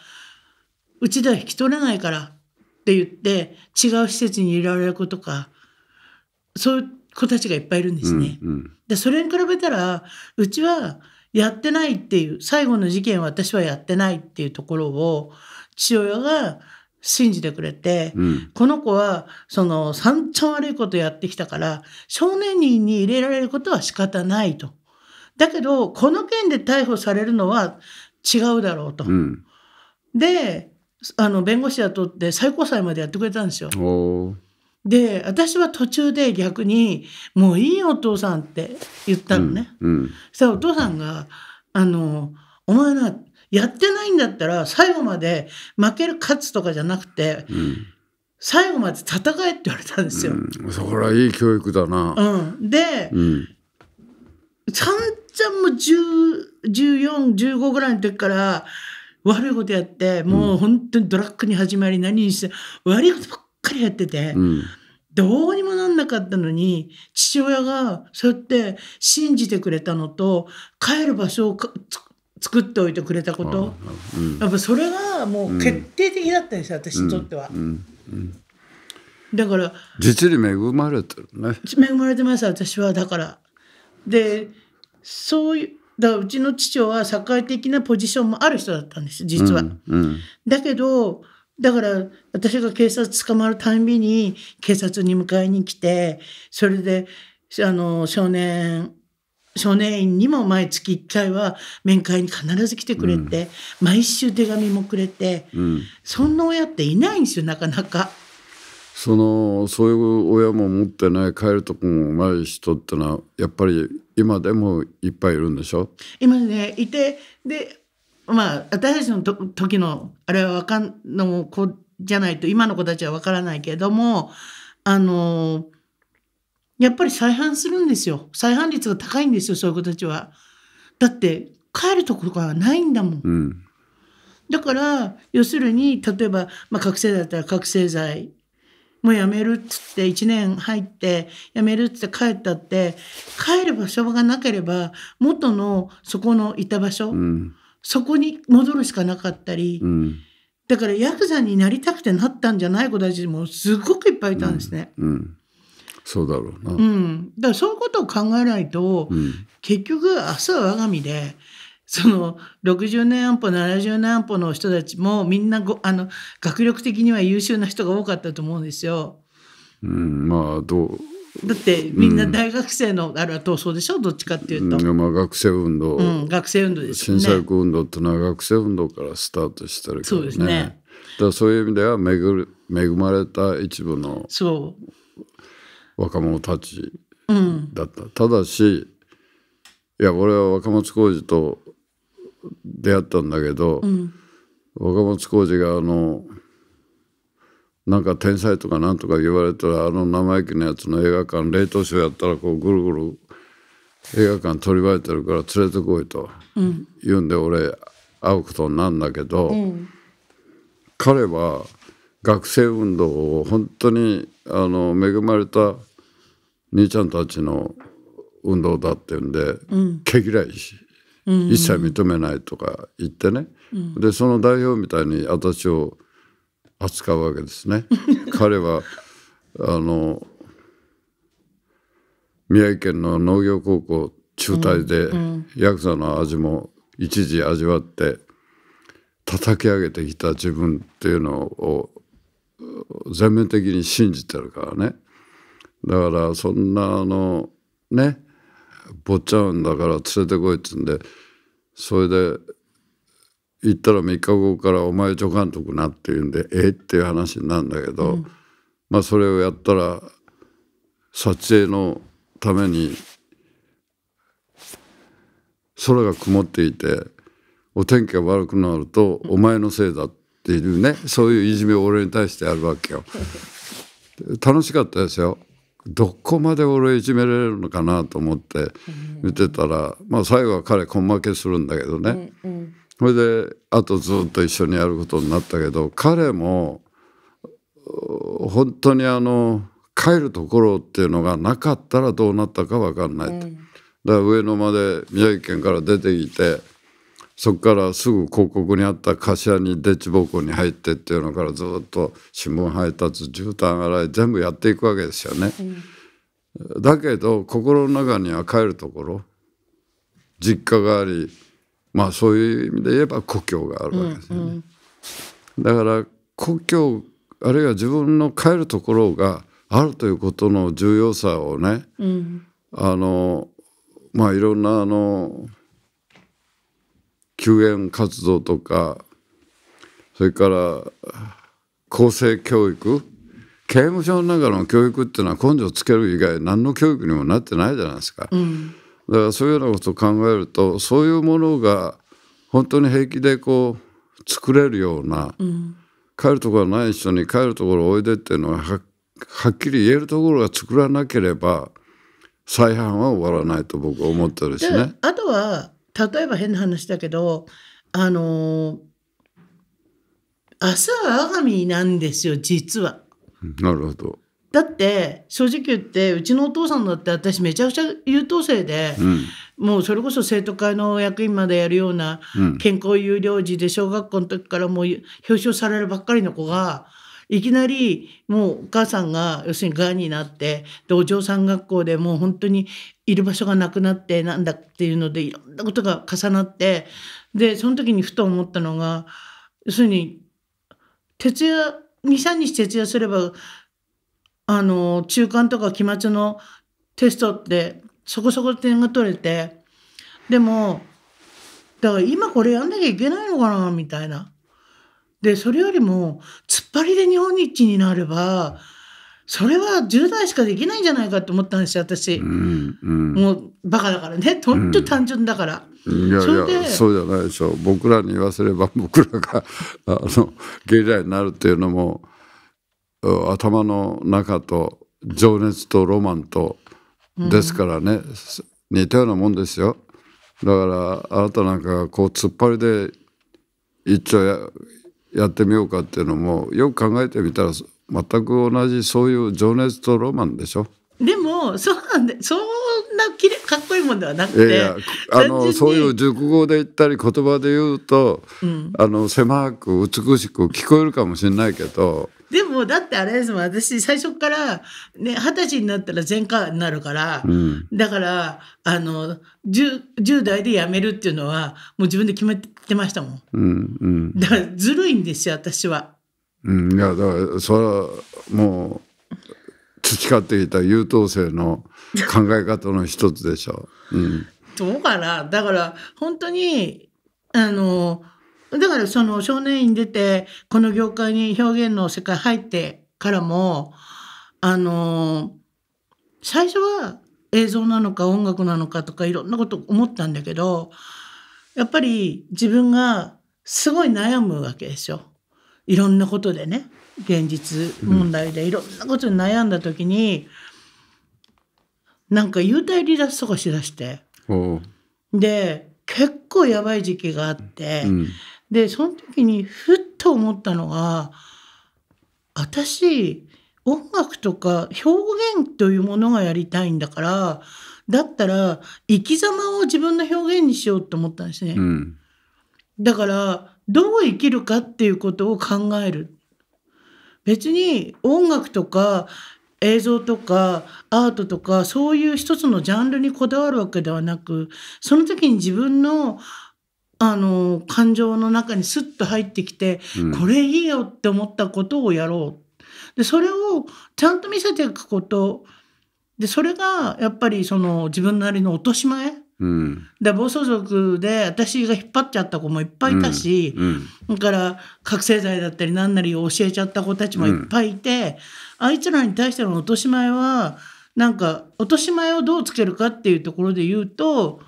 うちでは引き取らないからって言って違う施設に入れられる子とかそういう子たちがいっぱいいるんですね。うんうん、でそれに比べたらうちはやってないっていう最後の事件は私はやってないっていうところを父親が信じてくれて、うん、この子はそのさんちゃん悪いことやってきたから少年院に入れられることは仕方ないと。だけど、この件で逮捕されるのは違うだろうと。うん、で、あの弁護士雇って最高裁までやってくれたんですよ。で私は途中で逆に「もういいよお父さん」って言ったのね。うんうん、したらお父さんが「あのお前なやってないんだったら最後まで負ける勝つとかじゃなくて、うん、最後まで戦え」って言われたんですよ。う
ん、そりゃいい教育だな。うん、で、うん、
ちゃんちゃんも10、14、15ぐらいの時から、悪いことやって、もう本当にドラッグに始まり何にして、悪いことばっかりやってて、うん、どうにもなんなかったのに、父親がそうやって信じてくれたのと、帰る場所を作っておいてくれたこと、うん、やっぱそれがもう決定的だったんですよ、うん、私にとっては。だから。
実に恵まれてるね。
恵まれてます、私は。だから。で、そういうだからうちの父は社会的なポジションもある人だったんです実は、うんうん、だけどだから私が警察捕まるたんびに警察に迎えに来てそれであの少年少年院にも毎月1回は面会に必ず来てくれて、うん、毎週手紙もくれて、うん、そんな親っていないんですよなかなか。
そのそういう親も持ってね帰るとこもうまい人ってのはやっぱり今でもいっぱいいるんでしょ
今ねいてでまあ私たちのと時のあれは分かんの子じゃないと今の子たちはわからないけどもあのやっぱり再犯するんですよ再犯率が高いんですよそういう子たちは。だって帰るところがないんだもん。うんだから要するに例えば、まあ、覚醒剤だったら覚醒剤もう辞めるっつって1年入って辞めるっつって帰ったって帰る場所がなければ元のそこのいた場所、うん、そこに戻るしかなかったり、うん、だからヤクザになりたくてなったんじゃない子たちもすごくいっぱいいたんですね。
うん、うん、そうだろう
な、うん、だからそういうことを考えないと、結局明日は我が身でその60年安保70年安保の人たちもみんなあの学力的には優秀な人が多かったと思うんですよ。
うんまあ、どう
だってみんな大学生の、あれは闘争でしょどっちかっていうと、
まあ、学生運動、うん、
学生運動ですね新作
運動っていうのは学生運動からスタートしてるから、ね、そうですねだそういう意味では恵る恵まれた一部の若者たちだった、うん、ただしいや俺は若松浩二と出会ったんだけど、うん、若松浩二があのなんか天才とかなんとか言われたらあの生意気なやつの映画館冷凍シやったらこうぐるぐる映画館取り割いてるから連れてこいと言うんで、俺会うことになるんだけど、うん、彼は学生運動を本当にあの恵まれた兄ちゃんたちの運動だっていうんで、毛嫌いし一切認めないとか言ってね、うん、でその代表みたいに私を扱うわけですね。彼はあの宮城県の農業高校中退で、うんうん、ヤクザの味も一時味わって叩き上げてきた自分っていうのを全面的に信じてるからねだからそんなあのね坊ちゃんだから連れてこい」っつうんでそれで行ったら3日後から「お前助監督な」って言うんで「えっ?」っていう話なんだけど、うん、まあそれをやったら撮影のために空が曇っていてお天気が悪くなると「お前のせいだ」っていうねそういういじめを俺に対してやるわけよ。楽しかったですよ。どこまで俺いじめられるのかなと思って見てたら、まあ、最後は彼根負けするんだけどね、それであとずっと一緒にやることになったけど彼も本当にあの帰るところっていうのがなかったらどうなったか分かんないと。だから上野まで宮城県から出てきてそこからすぐ広告にあった柏にデッチ奉公に入ってっていうのからずっと新聞配達絨毯洗い全部やっていくわけですよね。うん、だけど心の中には帰るところ実家がありまあそういう意味で言えば故郷があるわけですよね。うんうん、だから故郷あるいは自分の帰るところがあるということの重要さをね、うん、あのまあいろんなあの救援活動とかそれから公正教育刑務所の中の教育っていうのは根性つける以外何の教育にもなってないじゃないですか、うん、だからそういうようなことを考えるとそういうものが本当に平気でこう作れるような、
う
ん、
帰るところない人に帰るところおいでっていうのはははっきり言えるところが作らなければ再犯は終わらないと僕は思ってるしね。
あとは例えば変な話だけどあの明は我がなんですよ実は。なるほどだって正直言ってうちのお父さんだって私めちゃくちゃ優等生で、うん、もうそれこそ生徒会の役員までやるような健康有料児で小学校の時からもう表彰されるばっかりの子が。いきなりもうお母さんが要するにがんになってお嬢さん学校でもう本当にいる場所がなくなってなんだっていうのでいろんなことが重なってでその時にふと思ったのが要するに徹夜23日徹夜すればあの中間とか期末のテストってそこそこ点が取れてでもだから今これやんなきゃいけないのかなみたいな。でそれよりも突っ張りで日本一になればそれは10代しかできないんじゃないかと思ったんですよ私、うんうん、もうバカだからねとんと単純だから。いやいやそ
うじゃないでしょう僕らに言わせれば 僕らがあのゲリラになるっていうのも頭の中と情熱とロマンとですからね、うん、似たようなもんですよだからあなたなんかこう突っ張りで一応ややってみようかっていうのもよく考えてみたら全く同じそういう情熱とロマンでしょ
でもそうなんでそんなきれかっこいいもんではなくていやあのそうい
う熟語で言ったり言葉で言うと、うん、あの狭く美しく聞こえるかもしれないけど。
でもだってあれですもん私最初からね二十歳になったら全科になるから、うん、だからあの 10, 10, 代で辞めるっていうのはもう自分で決めてましたもん、
うんうん、
だからずるいんですよ私は。
う
ん、いやだからそれはもう培ってきた優等生の考え方の一つでしょう。うん、
どうかなだから本当にあのだからその少年院出てこの業界に表現の世界入ってからもあの最初は映像なのか音楽なのかとかいろんなこと思ったんだけどやっぱり自分がすごい悩むわけですよ。いろんなことでね現実問題でいろんなことに悩んだ時に、うん、なんか幽体離脱とかしだしてで結構やばい時期があって、うん、でその時にふっと思ったのが私音楽とか表現というものがやりたいんだからだったら生き様を自分の表現にしようと思ったんですね。うん、だからどう生きるかっていうことを考える。別に音楽とか映像とかアートとかそういう一つのジャンルにこだわるわけではなくその時に自分のあの感情の中にスッと入ってきて、うん、これいいよって思ったことをやろうでそれをちゃんと見せていくことでそれがやっぱりその自分なりの落とし前うん、で暴走族で私が引っ張っちゃった子もいっぱいいたし、うだから覚醒剤だったり何なりを教えちゃった子たちもいっぱいいて、あいつらに対しての落とし前はなんか落とし前をどうつけるかっていうところで言うと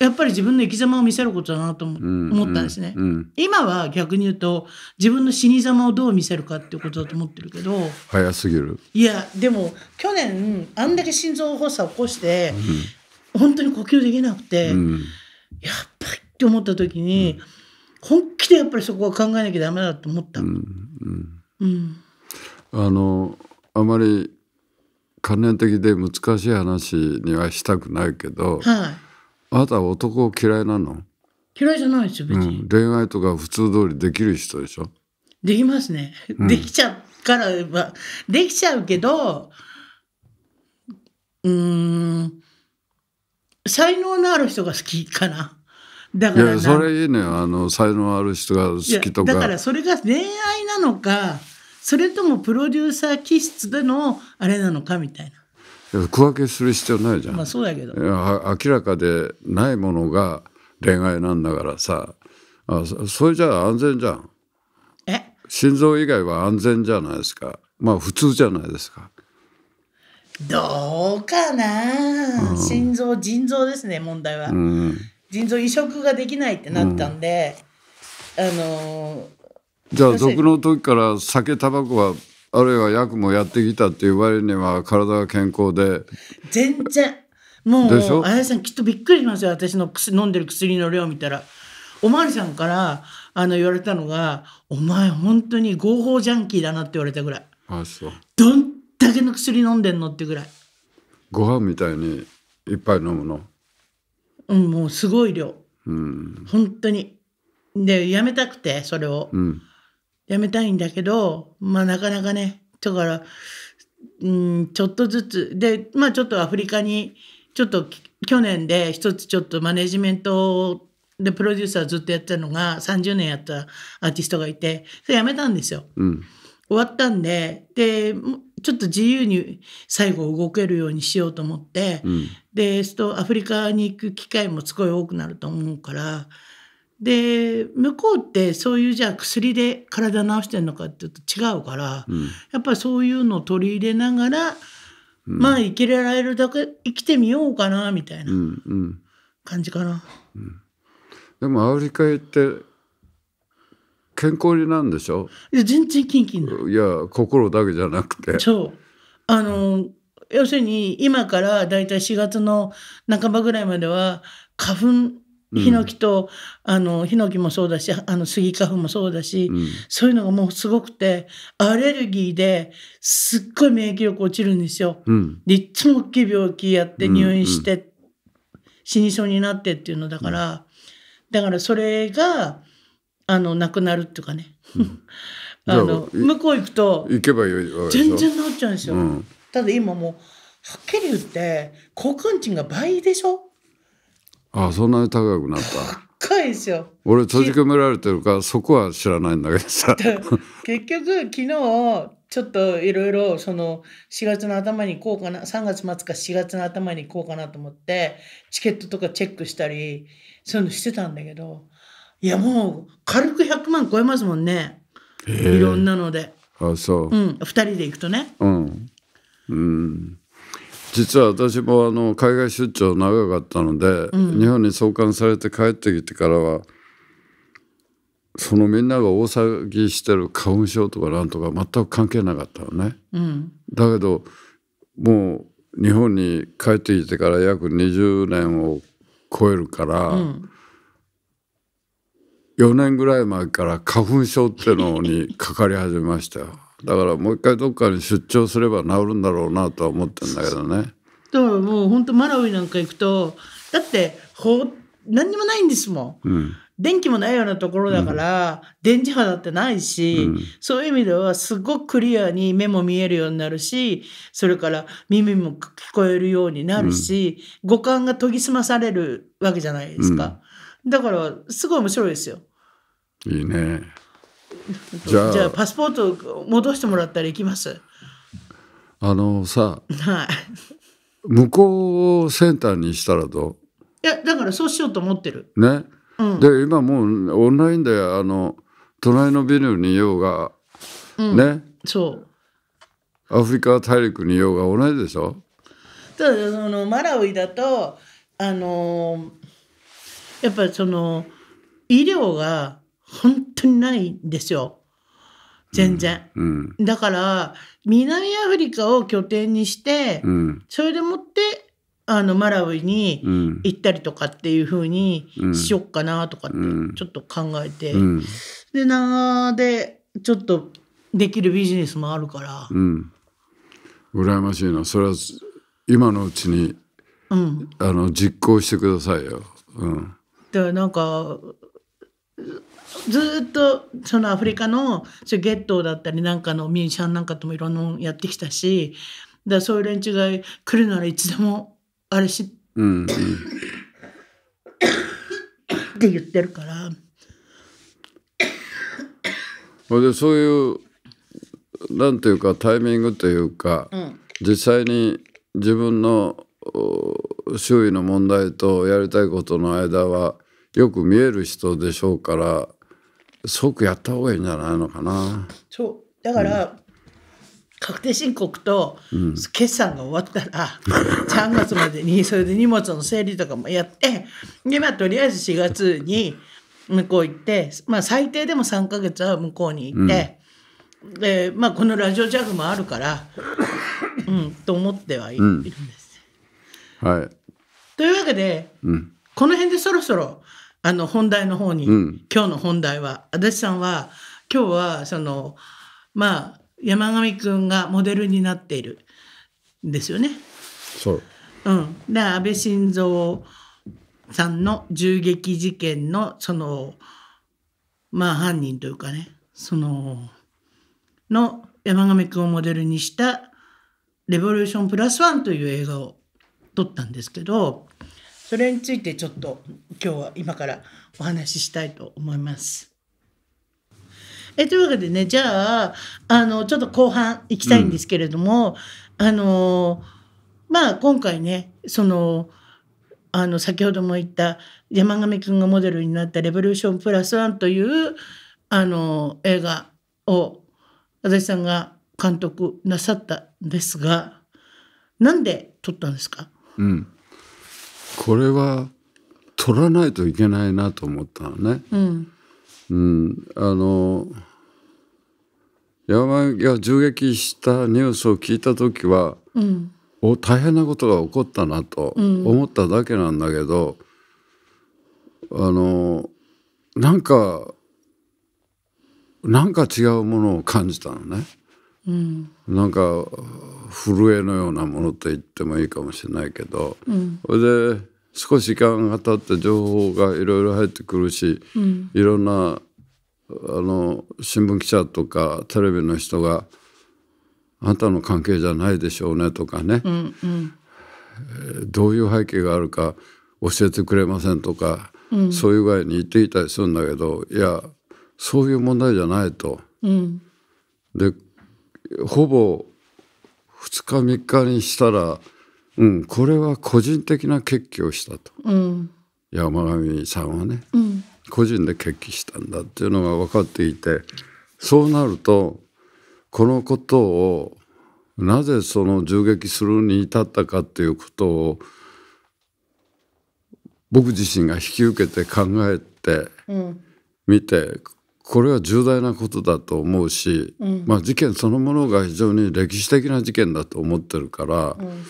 やっぱり自分の生き様を見せることだなと思ったんですね、うんうんうん、今は逆に言うと自分の死に様をどう見せるかっていうことだと思ってるけど
早すぎる
いやでも去年あんだけ心臓発作を起こして、うん本当に呼吸できなくて、うん、やっぱりって思った時に、本気でやっぱりそこは考えなきゃダメだと思った。うん
あのあまり関連的で難しい話にはしたくないけど、はい、あなたは男嫌いなの
嫌いじゃないですよ別
に、うん、恋愛とか普通通りできる人でしょ
できますね、うん、できちゃうからできちゃうけどうん才能のある人が好きかな。だからいやそれ
いいねあの才能ある人が好きとかだから
それが恋愛なのかそれともプロデューサー気質でのあれなのかみたい
ないや区分けする必要ないじゃんま
あそうだけどい
や明らかでないものが恋愛なんだからさあそれじゃあ安全じゃんえ心臓以外は安全じゃないですかまあ普通じゃないですか
どうかな、うん、心臓腎臓ですね問題は、うん、腎臓移植ができないってなったんで、うん、あの
じゃあ俗の
時から酒タバコはあるいは薬もやってきたっていう割には体が健康で
全然もうあやさんきっとびっくりしますよ私の飲んでる薬の量見たらおまわりさんからあの言われたのが「お前本当に合法ジャンキーだな」って言われたぐらい。あそうだけの薬飲んでんのってぐらい
ご飯みたいにいっぱい飲むの
うんもうすごい量うん本当にでやめたくてそれを、うん、やめたいんだけどまあなかなかねだからうんちょっとずつでまあちょっとアフリカにちょっと去年で一つちょっとマネジメントでプロデューサーずっとやってたのが30年やったアーティストがいてそれやめたんですよ。うん終わったんで、で、ちょっと自由に最後動けるようにしようと思って、うん、で、とアフリカに行く機会もすごい多くなると思うから、で、向こうってそういうじゃあ薬で体治してるのかっていうと違うから、うん、やっぱりそういうのを取り入れながら、うん、まあ生きられるだけ生きてみようかな、みたいな感じかな。
でもアフリカ行って健康になるんでしょいや全然キンキンいや心だけじゃなくてそう
あの、うん、要するに今からだいたい4月の半ばぐらいまでは花粉
ヒ
ノ
キと、うん、あのヒノキもそうだしあのスギ花粉もそうだし、うん、そういうのがもうすごくてアレルギーですっごい免疫力落ちるんですよ。うん、でいつも大きい病気やって入院して、死にそうになってっていうのだから、だからそれがあのなくなるっていうかね、うん、
あの向こう行くと行けばいい全然治っちゃうんですよ、うん、
ただ今もうはっきり言って航空賃が倍でしょ
あそんなに高くなった
高いですよ
俺閉じ込められてるからそこは知らないんだけどさ
結局昨日ちょっといろいろその4月の頭に行こうかな3月末か4月の頭に行こうかなと思ってチケットとかチェックしたりそういうのしてたんだけどいやもう軽く100万超えますもんね
い
ろんなのであそう、うん、
2人で行くとね
うん、うん、実は私もあの海外出張長かったので、うん、日本に送還されて帰ってきてからはそのみんなが大騒ぎしてる花粉症とかなんとか全く関係なかったのね、うん、だけどもう日本に帰ってきてから約20年を超えるから、うん、4年ぐらい前から花粉症ってのにかかり始めましたよだからもう一回どっかに出張すれば治るんだろうなとは思ってんだけどね
だからもう本当マラウイなんか行くとだってほ何にもないんですもん、うん、電気もないようなところだから、うん、電磁波だってないし、うん、そういう意味ではすごくクリアに目も見えるようになるしそれから耳も聞こえるようになるし、五感が研ぎ澄まされるわけじゃないですか、だからすごい面白いですよいいねじゃあパスポート戻してもらったら行きます
あのさ、はい、向こうをセンターにしたらどう
いやだからそうしようと思ってる
ね、うん、で今もうオンラインであの隣のビルにいようが、うん、ねそうアフリカ大陸にいようが同じでしょ
ただそのマラウイだとあのやっぱりその医療が本当にないんですよ。全然、うんうん、だから南アフリカを拠点にして、うん、それでもってあのマラウイに行ったりとかっていうふうにしよっかなとかってちょっと考えて、でなでちょっとできるビジネスもあるから、
うん、羨ましいなそれは今のうちに、うん、あの実行してくださいよ。うん、
だからなんかずっとそのアフリカのゲットーだったりなんかのミュージシャンなんかともいろんなのやってきたしだそういう連中が来るならいつでもあれし、うん、って言ってるから。
でそういうなんていうかタイミングというか、うん、実際に自分の周囲の問題とやりたいことの間はよく見える人でしょうから即やった方がいいんじゃないのかな。
そうだから、うん、確定申告と決算が終わったら、3 月までにそれで荷物の整理とかもやって今とりあえず4月に向こう行って、まあ、最低でも3か月は向こうに行って、でまあ、このラジオジャグもあるから、うん、と思ってはいるんです。はい、というわけで、この辺でそろそろ。あの本題の方に、
う
ん、
今日の本題は足立さんは今日はそのまあ山上君がモデルになっているんですよね。そう、うん、で安倍晋三さんの銃撃事件のそのまあ犯人というかねそのの山上君をモデルにした「レボリューションプラスワンという映画を撮ったんですけどそれについてちょっと今日は今からお話ししたいと思います。えというわけでねじゃああのちょっと後半行きたいんですけれども、うん、あのまあ今回ねそのあの先ほども言った山上くんがモデルになった「レボリューションプラスワンというあの映画を足立さんが監督なさったんですがなんで撮ったんですか、
うんこれは取らないといけないなと思ったのね。うん、うん、あの山際が銃撃したニュースを聞いた時は、うん、お大変なことが起こったなと思っただけなんだけど、うん、あのなんかなんか違うものを感じたのね。うん、なんか震えのようなものと言ってもいいかもしれないけど、うん、それで少し時間が経って情報がいろいろ入ってくるし、ん、いろんなあの新聞記者とかテレビの人が「あんたの関係じゃないでしょうね」とかね、うんうん、どういう背景があるか教えてくれませんとか、
う
ん、そ
ういう具合に言っていたりするんだけどいやそういう問題じゃないと。うん、でほぼ2日3日にしたらうん、これは個人的な決起をしたと、うん、山上さんはね、うん、個人で決起したんだっていうのが分かっていてそうなるとこのことをなぜその銃撃するに至ったかっていうことを僕自身が引き受けて考えて見て、うん、これは重大なことだと思うし、うん、まあ事件そのものが非常に歴史的な事件だと思ってるから。うん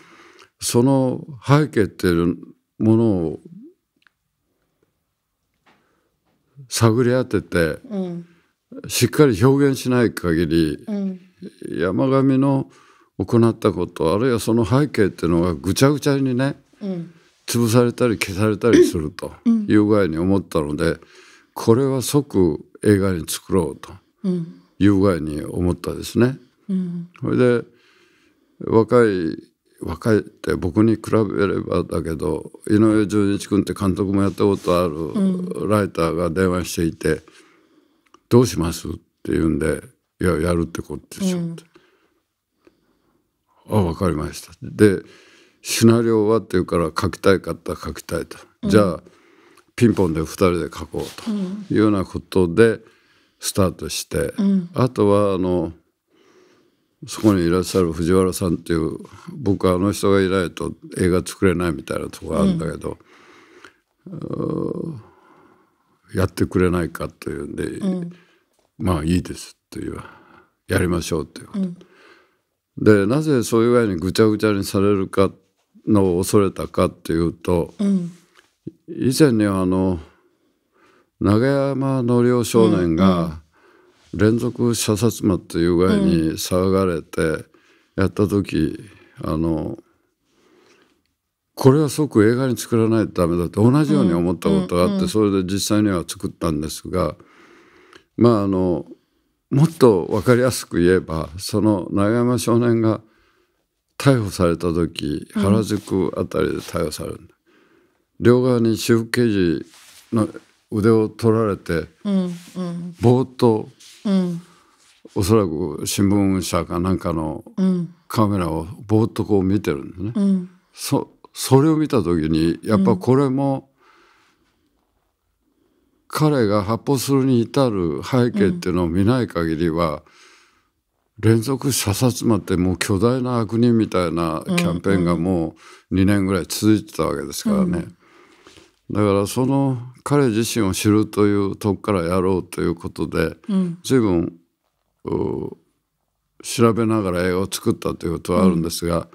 その背景っていうものを探り当てて、うん、しっかり表現しない限り、うん、山上の行ったことあるいはその背景っていうのがぐちゃぐちゃにね、うん、潰されたり消されたりするという具合に思ったので、これは即映画に作ろうという具合に思ったですね。それで若い若いって僕に比べればだけど井上純一君って監督もやったことあるライターが電話していて「うん、どうします?」って言うんで「いややるってこ
と」でしょ」って「
うん、あ分かりました」で「シナリオは?」って言うから書きたいかったら書きたいと、うん、じゃあピンポンで2人で書こうというようなことでスタートして、あとはあのそこにいらっしゃる藤原さんっていう僕はあの人がいないと映画作れないみたいなとこがあるんだけど、うん、やってくれないかというんで、うん、まあいいですというやりましょうということ、うん、でなぜそういう具合にぐちゃぐちゃにされるかのを恐れたかっていうと、以前にあの永山紀夫少年が、連続射殺魔っていう具合に騒がれてやった時、うん、あのこれは即映画に作らないとダメだって同じように思ったことがあって、それで実際には作ったんですがまああのもっと分かりやすく言えばその永山少年が逮捕された時原宿あたりで逮捕される、うん、両側に私服刑事の腕を取られて、
うんうん、
ぼーっとうん、おそらく新聞社かなんかのカメラをぼーっとこう見てるんですね。うん、そそれを見た時にやっぱこれも、彼が発砲するに至る背景っていうのを見ない限りは、連続射殺魔ってもう巨大な悪人みたいなキャンペーンがもう2年ぐらい続いてたわけですからね、うんうん、だからその彼自身を知るというとこからやろうということで、うん、随分調べながら映画を作ったということはあるんですが、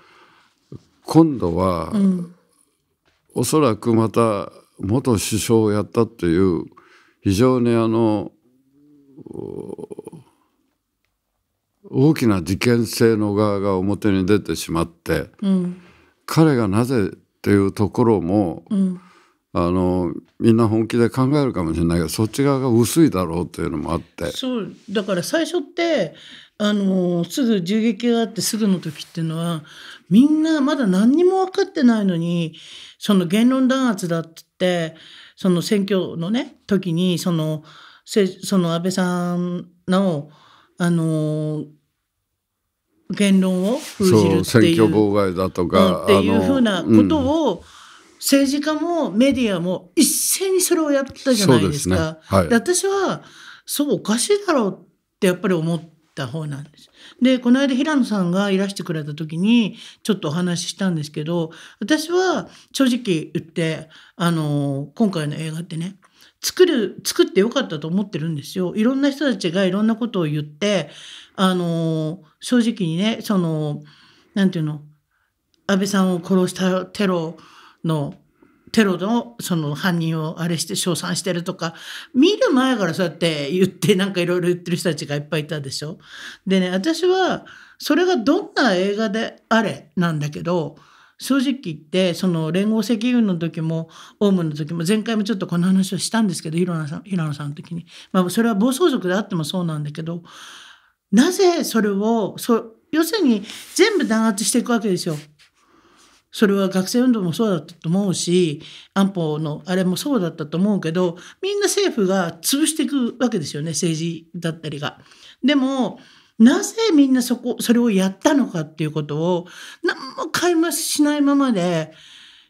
うん、今度は、うん、おそらくまた元首相をやったという非常にあの大きな事件性の側が表に出てしまって、うん、彼がなぜというところも、うんあのみんな本気で考えるかもしれないけどそっち側が薄いだろうというのもあって
そうだから最初ってあのすぐ銃撃があってすぐの時っていうのはみんなまだ何にも分かってないのにその言論弾圧だってってその選挙のね時にそのその安倍さんのあの言論を封じるっていう。選挙妨
害だとか、うん、っていうふうなこと
を、うん政治家もメディアも一斉にそれをやったじゃないですか。で、ねはい、私はそうおかしいだろうってやっぱり思った方なんです。でこの間平野さんがいらしてくれた時にちょっとお話ししたんですけど私は正直言ってあの今回の映画ってね作る作ってよかったと思ってるんですよ。いろんな人たちがいろんなことを言ってあの正直にねその何て言うの安倍さんを殺したテロのテロのその犯人をあれして称賛してるとか、見る前からそうやって言って、なんかいろいろ言ってる人たちがいっぱいいたでしょ。でね、私は、それがどんな映画であれなんだけど、正直言って、その連合赤軍の時も、オウムの時も、前回もちょっとこの話をしたんですけど、平野さん、平野さんの時に。まあ、それは暴走族であってもそうなんだけど、なぜそれを、そ要するに全部弾圧していくわけですよ。それは学生運動もそうだったと思うし、安保のあれもそうだったと思うけど、みんな政府が潰していくわけですよね、政治だったりが。でも、なぜみんなそこ、それをやったのかっていうことを、何も買いすしないままで、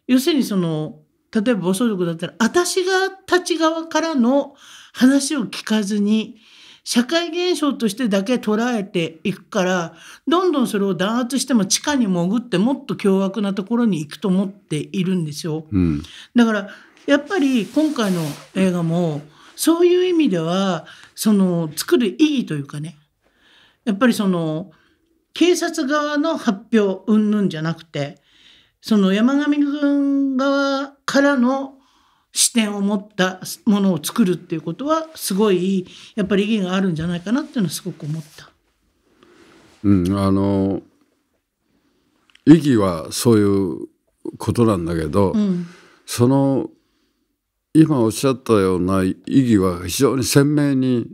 要するにその、例えば暴走族だったら、私がたち側からの話を聞かずに、社会現象としてだけ捉えていくから、どんどんそれを弾圧しても地下に潜ってもっと凶悪なところに行くと思っているんですよ。うん、だから、やっぱり今回の映画も、そういう意味では、その作る意義というかね、やっぱりその、警察側の発表、うんぬんじゃなくて、その山上君側からの視点を持ったものを作るっていうことはすごいやっぱり意義があるんじゃないかなっていうのはすごく思った。
うん、あの意義はそういうことなんだけど、うん、その今おっしゃったような意義は非常に鮮明に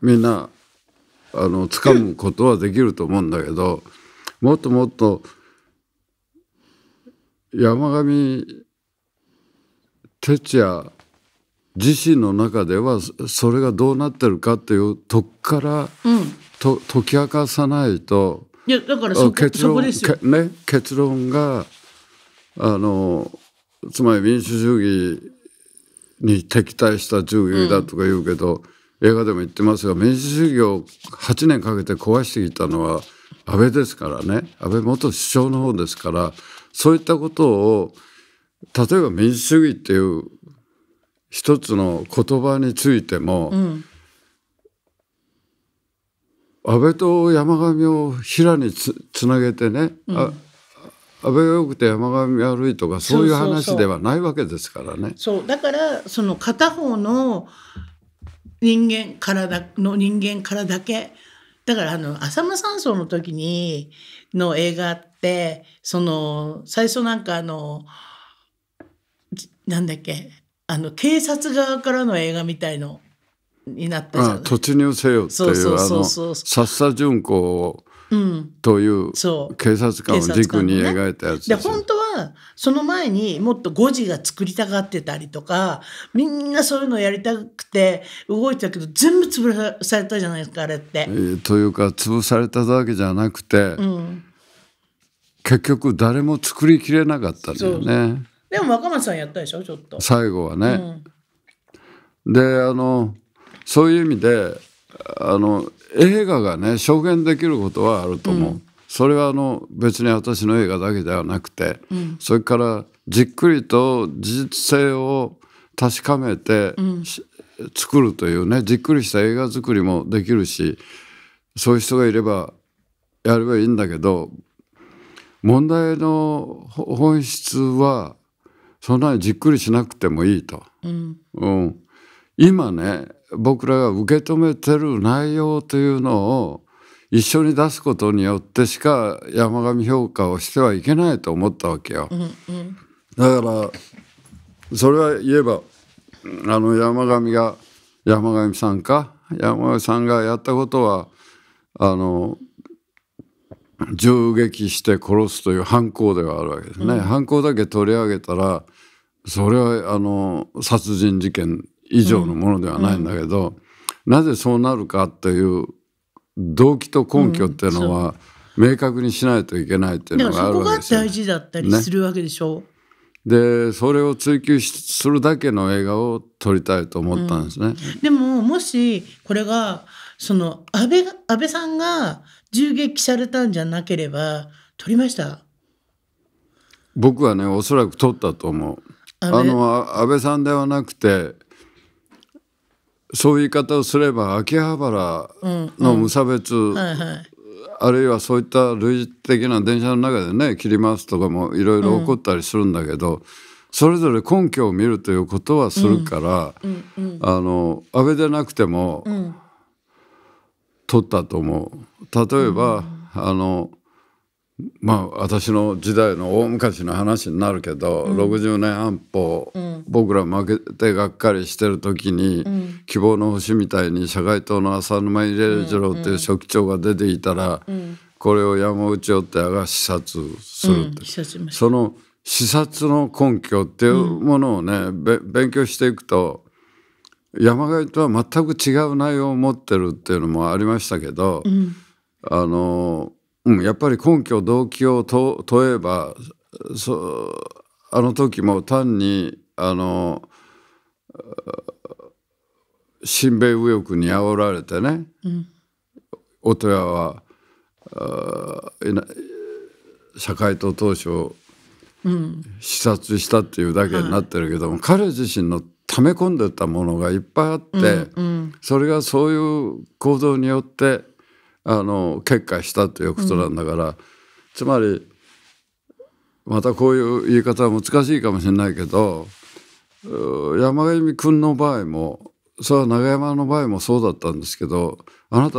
みんな、うん、あの掴むことはできると思うんだけどもっともっと山上哲也自身の中ではそれがどうなってるかっていうとこから、うん、解き明かさないと
結論ね、
結論があのつまり民主主義に敵対した業義だとか言うけど、うん、映画でも言ってますが民主主義を8年かけて壊してきたのは安倍ですからね安倍元首相の方ですからそういったことを例えば民主主義っていう一つの言葉についても、うん、安倍と山上を平につつなげてね、うん、安倍が良くて山上悪いとかそういう話ではないわけですからね。
そうだからその片方の人間からだの人間からだけだからあの浅間山荘の時にの映画ってその最初なんかあの。なんだっけあの警察側からの映画みたいのになったじゃん
突入せよっていうあのさ佐純子をうん、という警察官を軸に描いた
やつで、ね、本
当はその前にもっと誤字が作りたがってたりとかみんなそういうのやりたくて動いてたけど全部潰されたじゃないですかあれって、
えというか潰されただけじゃなくて、うん、結局誰も作りきれなかったんだよね。
でも若松さんやったでしょちょっと最
後はね、うん、であのそういう意味であの映画がね証言できることはあると思う、うん、それはあの別に私の映画だけではなくて、うん、それからじっくりと事実性を確かめて、作るというねじっくりした映画作りもできるしそういう人がいればやればいいんだけど問題の本質はそんなにじっくりしなくてもいいと。うん、うん、今ね僕らが受け止めてる内容というのを一緒に出すことによってしか山上評価をしてはいけないと思ったわけよ。う
んうん、
だからそれは言えばあの山上が山上さんか山上さんがやったことはあの銃撃して殺すという犯行ではあるわけですね、うん、犯行だけ取り上げたらそれはあの殺人事件以上のものではないんだけど、うん、なぜそうなるかという動機と根拠っていうのは、明確にしないといけないっていうのがあるわけです
よ、ね、大事だったりするわけでしょ
う、ね、でそれを追求するだけの映画を撮りたいと思ったんですね、うん、
でももしこれがその安倍安倍さんが銃撃されたんじゃなければ撮りました
僕はねおそらく撮ったと思うあの安倍さんではなくてそういう言い方をすれば秋葉原の無差別、うんうんはいはい、あるいはそういった類似的な電車の中でね切りますとかもいろいろ起こったりするんだけど、うん、それぞれ根拠を見るということはするから、うんうんうん、あの安倍でなくても、取ったと思う。例えば、あのまあ私の時代の大昔の話になるけど、うん、60年安保、うん、僕ら負けてがっかりしてる時に、うん、希望の星みたいに社会党の浅沼入次郎っていう職長が出ていたら、うんうん、これを山内夫っが視察するって、その視察の根拠っていうものをね、勉強していくと山形とは全く違う内容を持ってるっていうのもありましたけど、あのうん、やっぱり根拠動機を問えばそあの時も単にあの親米右翼に煽られてね、うん、音屋は社会党当初、視察したっていうだけになってるけども、彼自身の溜め込んでたものがいっぱいあって、うんうん、それがそういう行動によってあの決壊したということなんだから、うん、つまりまたこういう言い方は難しいかもしれないけど山上君の場合もそれは永山の場合もそうだったんですけどあなた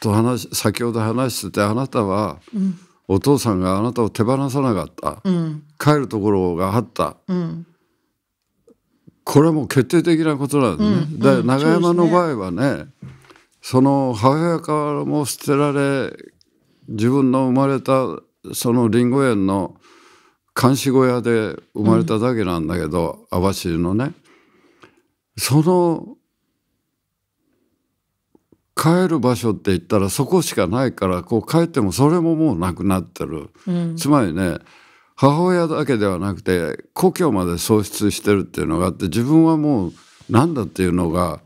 と話先ほど話しててあなたは、うん、お父さんがあなたを手放さなかった、
う
ん、
帰るところがあった、うん、これはもう決定的なことなんですね。で永山の場合はねその母親からも捨てられ自分の生まれたそのりんご園の監視小屋で生まれただけなんだけど、うん、網走のねその帰る場所って言ったらそこしかないからこう帰ってもそれももうなくなってる、うん、つまりね母親だけではなくて故郷まで喪失してるっていうのがあって自分はもう何だっていうのが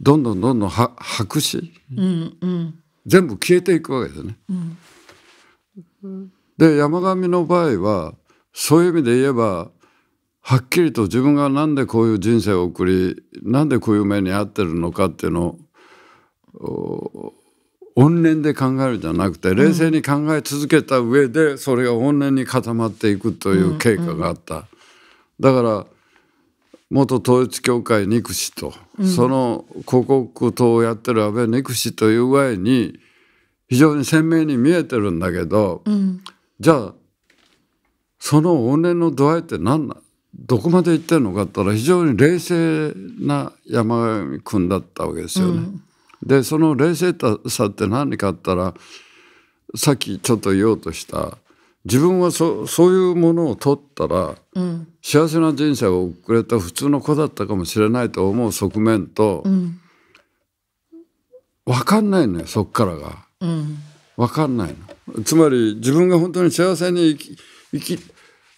どんどんどんどんは白紙、
うんうん、
全部消えていくわけですね。うん、で山上の場合はそういう意味で言えばはっきりと自分が何でこういう人生を送り何でこういう目に遭ってるのかっていうのを怨念で考えるじゃなくて冷静に考え続けた上でそれが怨念に固まっていくという経過があった。だから元統一教会憎しと、うん、その広告塔をやってる安倍憎しという具合に非常に鮮明に見えてるんだけど、うん、じゃあその怨念の度合いって何などこまで行ってるのかってったら非常に冷静な山上君だったわけですよね。うん、でその冷静さって何かあったらさっきちょっと言おうとした自分はそそういうものを取ったら、うん、幸せな人生を送れた普通の子だったかもしれないと思う側面と、うん、分かんないのよそっからが、うん、分かんないのつまり自分が本当に幸せに生き生き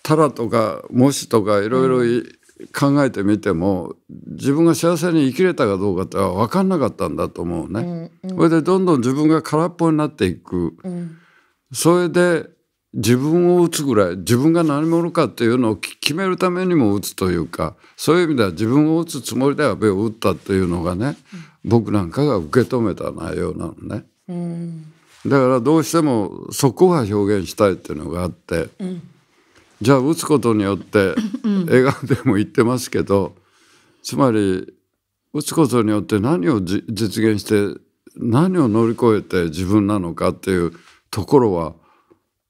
たらとかもしとかいろいろ考えてみても、自分が幸せに生きれたかどうかって分かんなかったんだと思うね。うんうん、それでどんどん自分が空っぽになっていく、それで自分を打つぐらい自分が何者かっていうのを決めるためにも打つというかそういう意味では自分を打つつもりで安倍を打ったっていうのがね、うん、僕なんかが受け止めた内容なのね。
うん、
だからどうしてもそこは表現したいっていうのがあって、うん、じゃあ打つことによって映画でも言ってますけど、つまり打つことによって何を実現して何を乗り越えて自分なのかっていうところは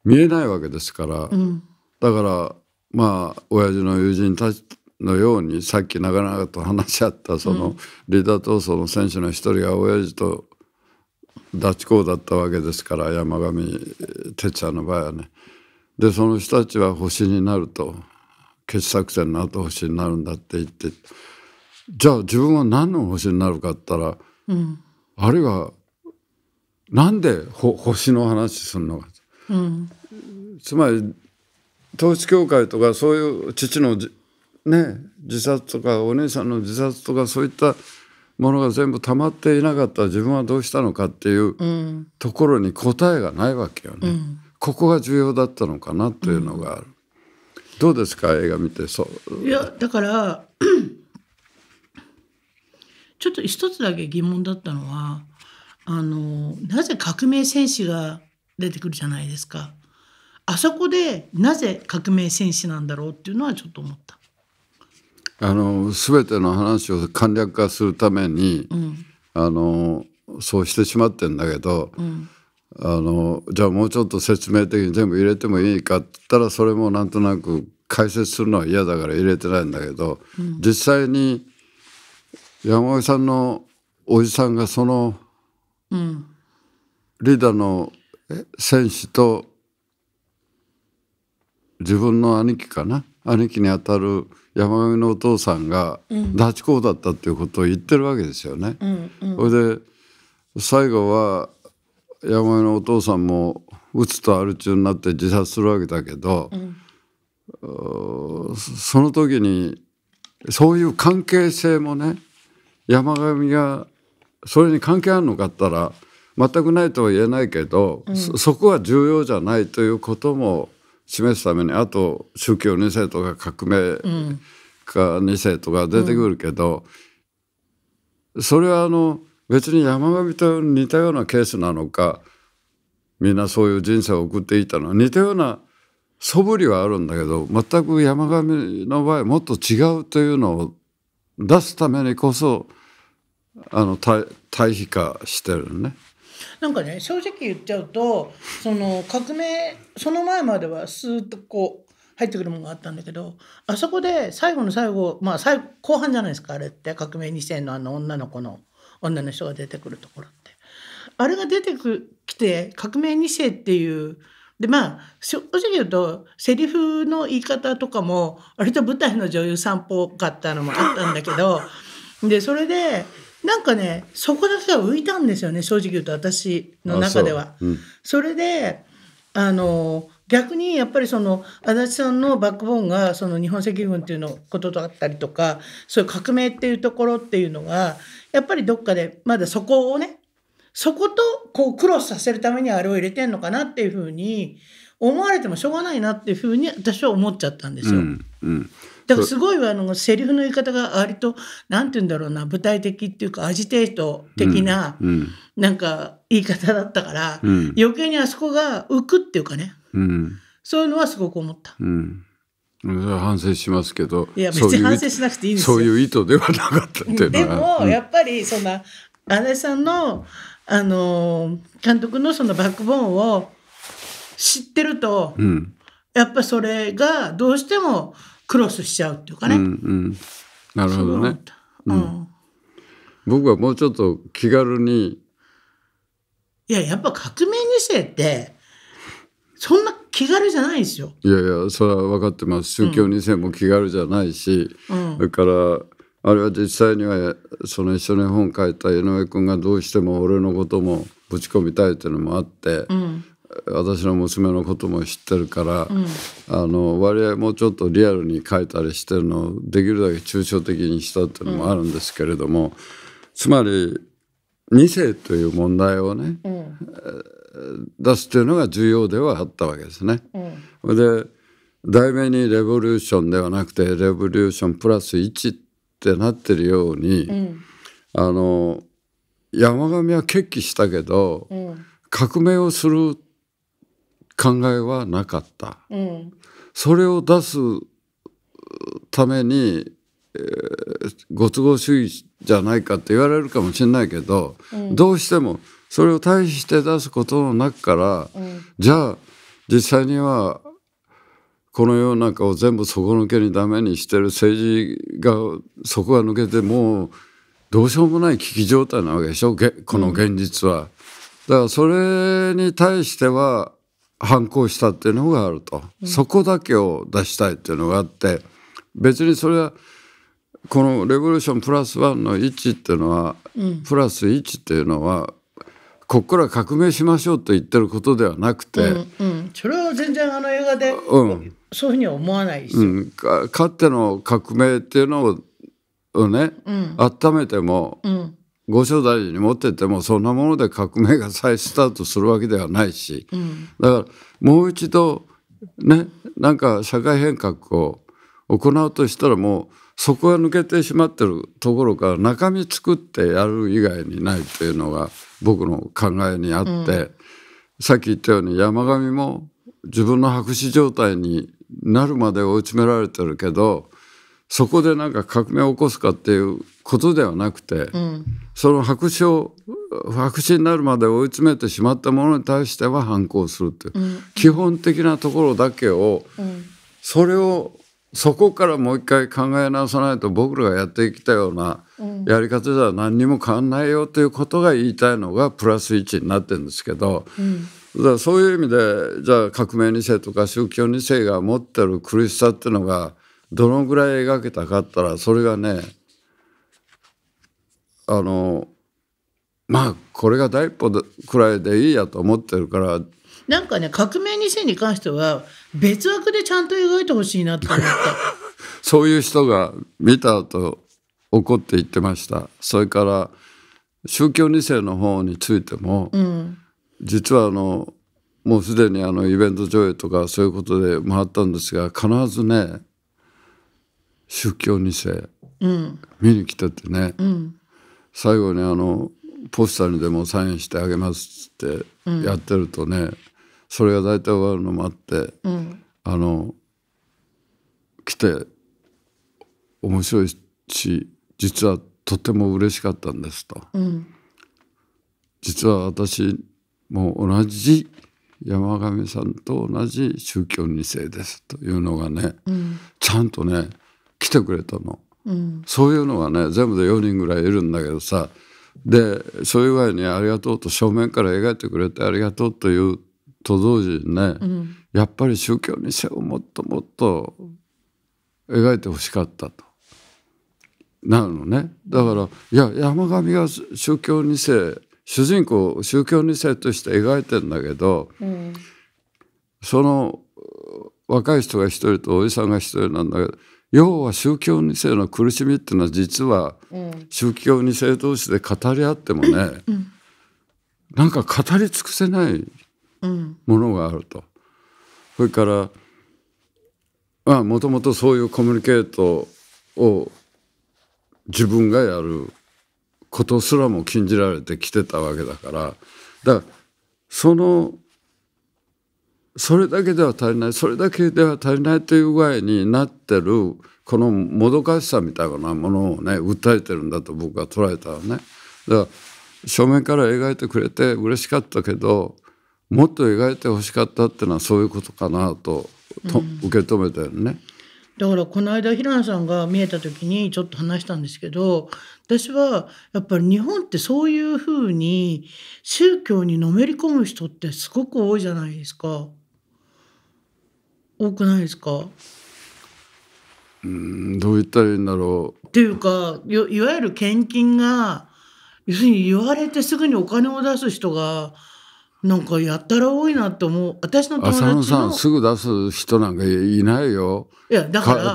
見えないわけですから、うん、だからまあ親父の友人たちのようにさっき長々と話し合ったそのリーダー闘争の選手の一人が親父とダチ公だったわけですから山上哲ちゃんの場合はね。でその人たちは星になると決作戦の後星になるんだって言ってじゃあ自分は何の星になるかって言ったら、うん、あるいはなんで星の話するのかうん、つまり統一教会とかそういう父のね、自殺とかお姉さんの自殺とかそういったものが全部溜まっていなかった自分はどうしたのかっていうところに答えがないわけよね。うん、ここが重要だったのかなというのがある。うん、どうですか映画見てそうい
やだからちょっと一つだけ疑問だったのはあのなぜ革命戦士が出てくるじゃないですかあそこでなぜ革命戦士なんだろうっていうのはちょっと思った。
あの全ての話を簡略化するために、うん、あのそうしてしまってんだけど、うん、あのじゃあもうちょっと説明的に全部入れてもいいかってったらそれもなんとなく解説するのは嫌だから入れてないんだけど、うん、実際に山上さんのおじさんがその、リーダーの戦士と自分の兄貴かな兄貴にあたる山上のお父さんが拉致工だったっていうことを言ってるわけですよね。
う
ん
うん、れで最後は山上のお父さんもうつとアル中になって自殺するわけだけど、うん、その時にそういう関係性もね山上がそれに関係あるのかったら全くないとは言えないけど、うん、そそこは重要じゃないということも示すためにあと宗教2世とか革命家2世とか出てくるけど、うん、それはあの別に山上と似たようなケースなのかみんなそういう人生を送っていたのは似たような素振りはあるんだけど全く山上の場合もっと違うというのを出すためにこそあの対比化してるね。
なんかね正直言っちゃうとその革命その前まではスーッとこう入ってくるものがあったんだけどあそこで最後の最後まあ最後半じゃないですかあれって革命2世のあの女の子の女の人が出てくるところって。あれが出てきて革命2世っていうでまあ正直言うとセリフの言い方とかも割と舞台の女優さんっぽかったのもあったんだけどでそれでなんかね、そこだけは浮いたんですよね、正直言うと私の中では。そうん、それで、あの、逆にやっぱりその足立さんのバックボーンがその日本赤軍っていうのことだったりとかそういう革命っていうところっていうのがやっぱりどっかでまだそこをねそことこうクロスさせるためにあれを入れてんのかなっていうふうに思われてもしょうがないなっていうふうに私は思っちゃったんですよ。う
ん、うんだからす
ごいあのセリフの言い方が割となんて言うんだろうな舞台的っていうかアジテート的な、うん、なんか言い方だったから、うん、余計にあそこが浮くっていうかね、うん、そういうのはすごく思った。
うん反省しますけどいや別に反省しなくていいですそういう意図ではなか
ったってでも、やっ
ぱりそんな足さんのあの監督のそのバックボーンを知ってると、やっぱそれがどうしてもクロスしちゃうっていうかね。
うんうん、なるほどね、
うん、僕はもうちょっと気軽に。
いや、やっぱ革命2世って、そんな気軽じゃないですよ。
いやいや、それは分かってます。宗教2世も気軽じゃないし、うん、だから、あれは実際にはその一緒に本書いた井上君がどうしても俺のこともぶち込みたいっていうのもあって、私の娘のことも知ってるから、うん、あの割合もうちょっとリアルに書いたりしてるのをできるだけ抽象的にしたっていうのもあるんですけれども、うん、つまり2世という問題をね、うん、出すというのが重要ではあったわけですね。で題名に「レボリューション」ではなくて「レボリューションプラス1」ってなってるように、あの山上は決起したけど、革命をする考えはなかった、うん、それを出すために、えー、ご都合主義じゃないかって言われるかもしれないけど、うん、どうしてもそれを対して出すことの中から、うん、じゃあ実際にはこの世の中を全部底抜けにダメにしてる政治が底が抜けてもうどうしようもない危機状態なわけでしょこの現実は。だからそれに対しては反抗したっていうのがあると、うん、そこだけを出したいっていうのがあって別にそれはこの「レボリューションプラスワンの1っていうのは、うん、プラス1っていうのはこっから革命しましょうと言ってることではなくて、うん
うん、それは全然あの映画で、うん、そういうふうには思わない
し、うん、かかっての革命っていうのをね、温めても、うん御所大臣に持っててもそんなもので革命が再スタートするわけではないし、うん、だからもう一度ねなんか社会変革を行うとしたらもうそこが抜けてしまってるところから中身作ってやる以外にないというのが僕の考えにあって、うん、さっき言ったように山上も自分の白紙状態になるまで追い詰められてるけどそこでなんか革命を起こすかっていうことではなくて、うん、その白紙を白紙になるまで追い詰めてしまったものに対しては反抗するっていう、うん、基本的なところだけを、うん、それをそこからもう一回考え直さないと僕らがやってきたようなやり方じゃ何にも変わんないよということが言いたいのがプラス1になってるんですけど。だからそういう意味でじゃあ革命2世とか宗教2世が持ってる苦しさっていうのがどのぐらい描けたかったらそれがねあのまあこれが第一歩くらいでいいやと思ってるから
なんかね「革命2000」に関しては別枠でちゃんと描いてほしいなと思った
そういう人が見たと怒って言ってましたそれから宗教2世の方についても、うん、実はあのもうすでにあのイベント上映とかそういうことで回ったんですが必ずね宗教二世、うん、見に来ててね、うん、最後にあのポスターにでもサインしてあげますってやってるとね、それが大体終わるのもあって、あの来て面白いし実はとても嬉しかったんですと。実は私もう同じ山上さんと同じ宗教2世ですというのがね、うん、ちゃんとね来てくれたの、うん、そういうのはね全部で4人ぐらいいるんだけどさでそういう具合に「ありがとう」と正面から描いてくれて「ありがとう」というと同時にね、うん、やっぱり宗教にせをもっともっと描いてほしかったと。なるのねだからいや山上が宗教2世主人公を宗教2世として描いてんだけど、うん、その若い人が1人とおじさんが1人なんだけど要は宗教2世の苦しみっていうのは実は宗教2世同士で語り合ってもね、うん、なんか語り尽くせないものがあると。それからまあもともとそういうコミュニケートを自分がやることすらも禁じられてきてたわけだからだからそのそれだけでは足りないそれだけでは足りないという具合になってるこのもどかしさみたいなものをね訴えてるんだと僕は捉えたわね。だから正面から描いてくれて嬉しかったけどもっと描いてほしかったっていうのはそういうことかなとと、受け止めたよね。
うん、だからこの間平野さんが見えた時にちょっと話したんですけど私はやっぱり日本ってそういうふうに宗教にのめり込む人ってすごく多いじゃないですか。多くないですか
うんどう言ったらいいんだろ
う。っていうかいわゆる献金が要するに言われてすぐにお金を出す人がなんかやったら多いなって思う私の友達の浅野さんす
ぐ出す人なんかいないよ。
いやだから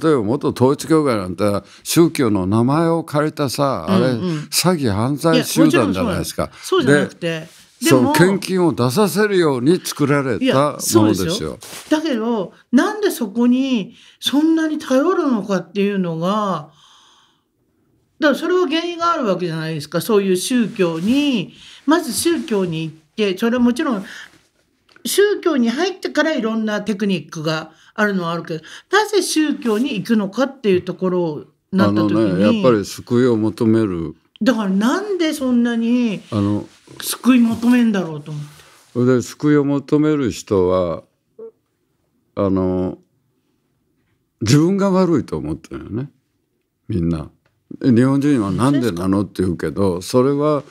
例えば元統一教会なんて宗教の名前を借りたさあれ、うんうん、詐欺犯罪集団じゃないですか。そうじゃなくてその献金を出させるように作られたものですよ
だけどなんでそこにそんなに頼るのかっていうのがだからそれは原因があるわけじゃないですかそういう宗教にまず宗教に行ってそれはもちろん宗教に入ってからいろんなテクニックがあるのはあるけどなぜ宗教に行くのかっていうところになった時にあの、ね、やっぱ
り救いを求める
だからなんでそんなに救い求めんだろうと思
って。で救いを求める人はあの自分が悪いと思ってるよねみんな。日本人は何でなのって言うけどそれは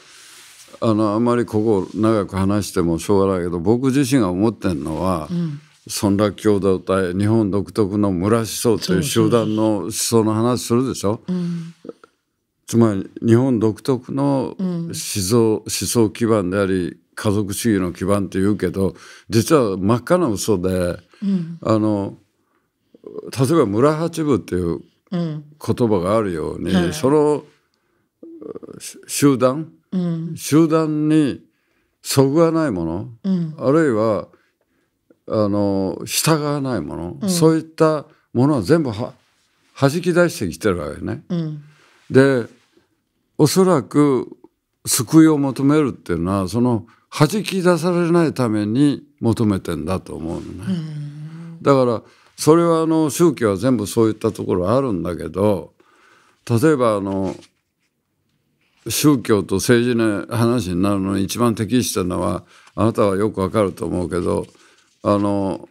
あのあんまりここ長く話してもしょうがないけど僕自身が思ってるのは、うん、村落共同体日本独特の村思想という集団の思想の話するでしょ。うんつまり日本独特の思想,、思想基盤であり家族主義の基盤っていうけど実は真っ赤な嘘で、うん、あの例えば村八部っていう言葉があるように、うん、その集団、うん、集団にそぐわないもの、あるいはあの従わないもの、そういったものは全部は弾き出してきてるわけね。でおそらく救いを求めるっていうのはその弾き出されないために求めてんだと思うのね。だからそれはあの宗教は全部そういったところあるんだけど例えばあの宗教と政治の話になるのに一番適したのはあなたはよくわかると思うけどあの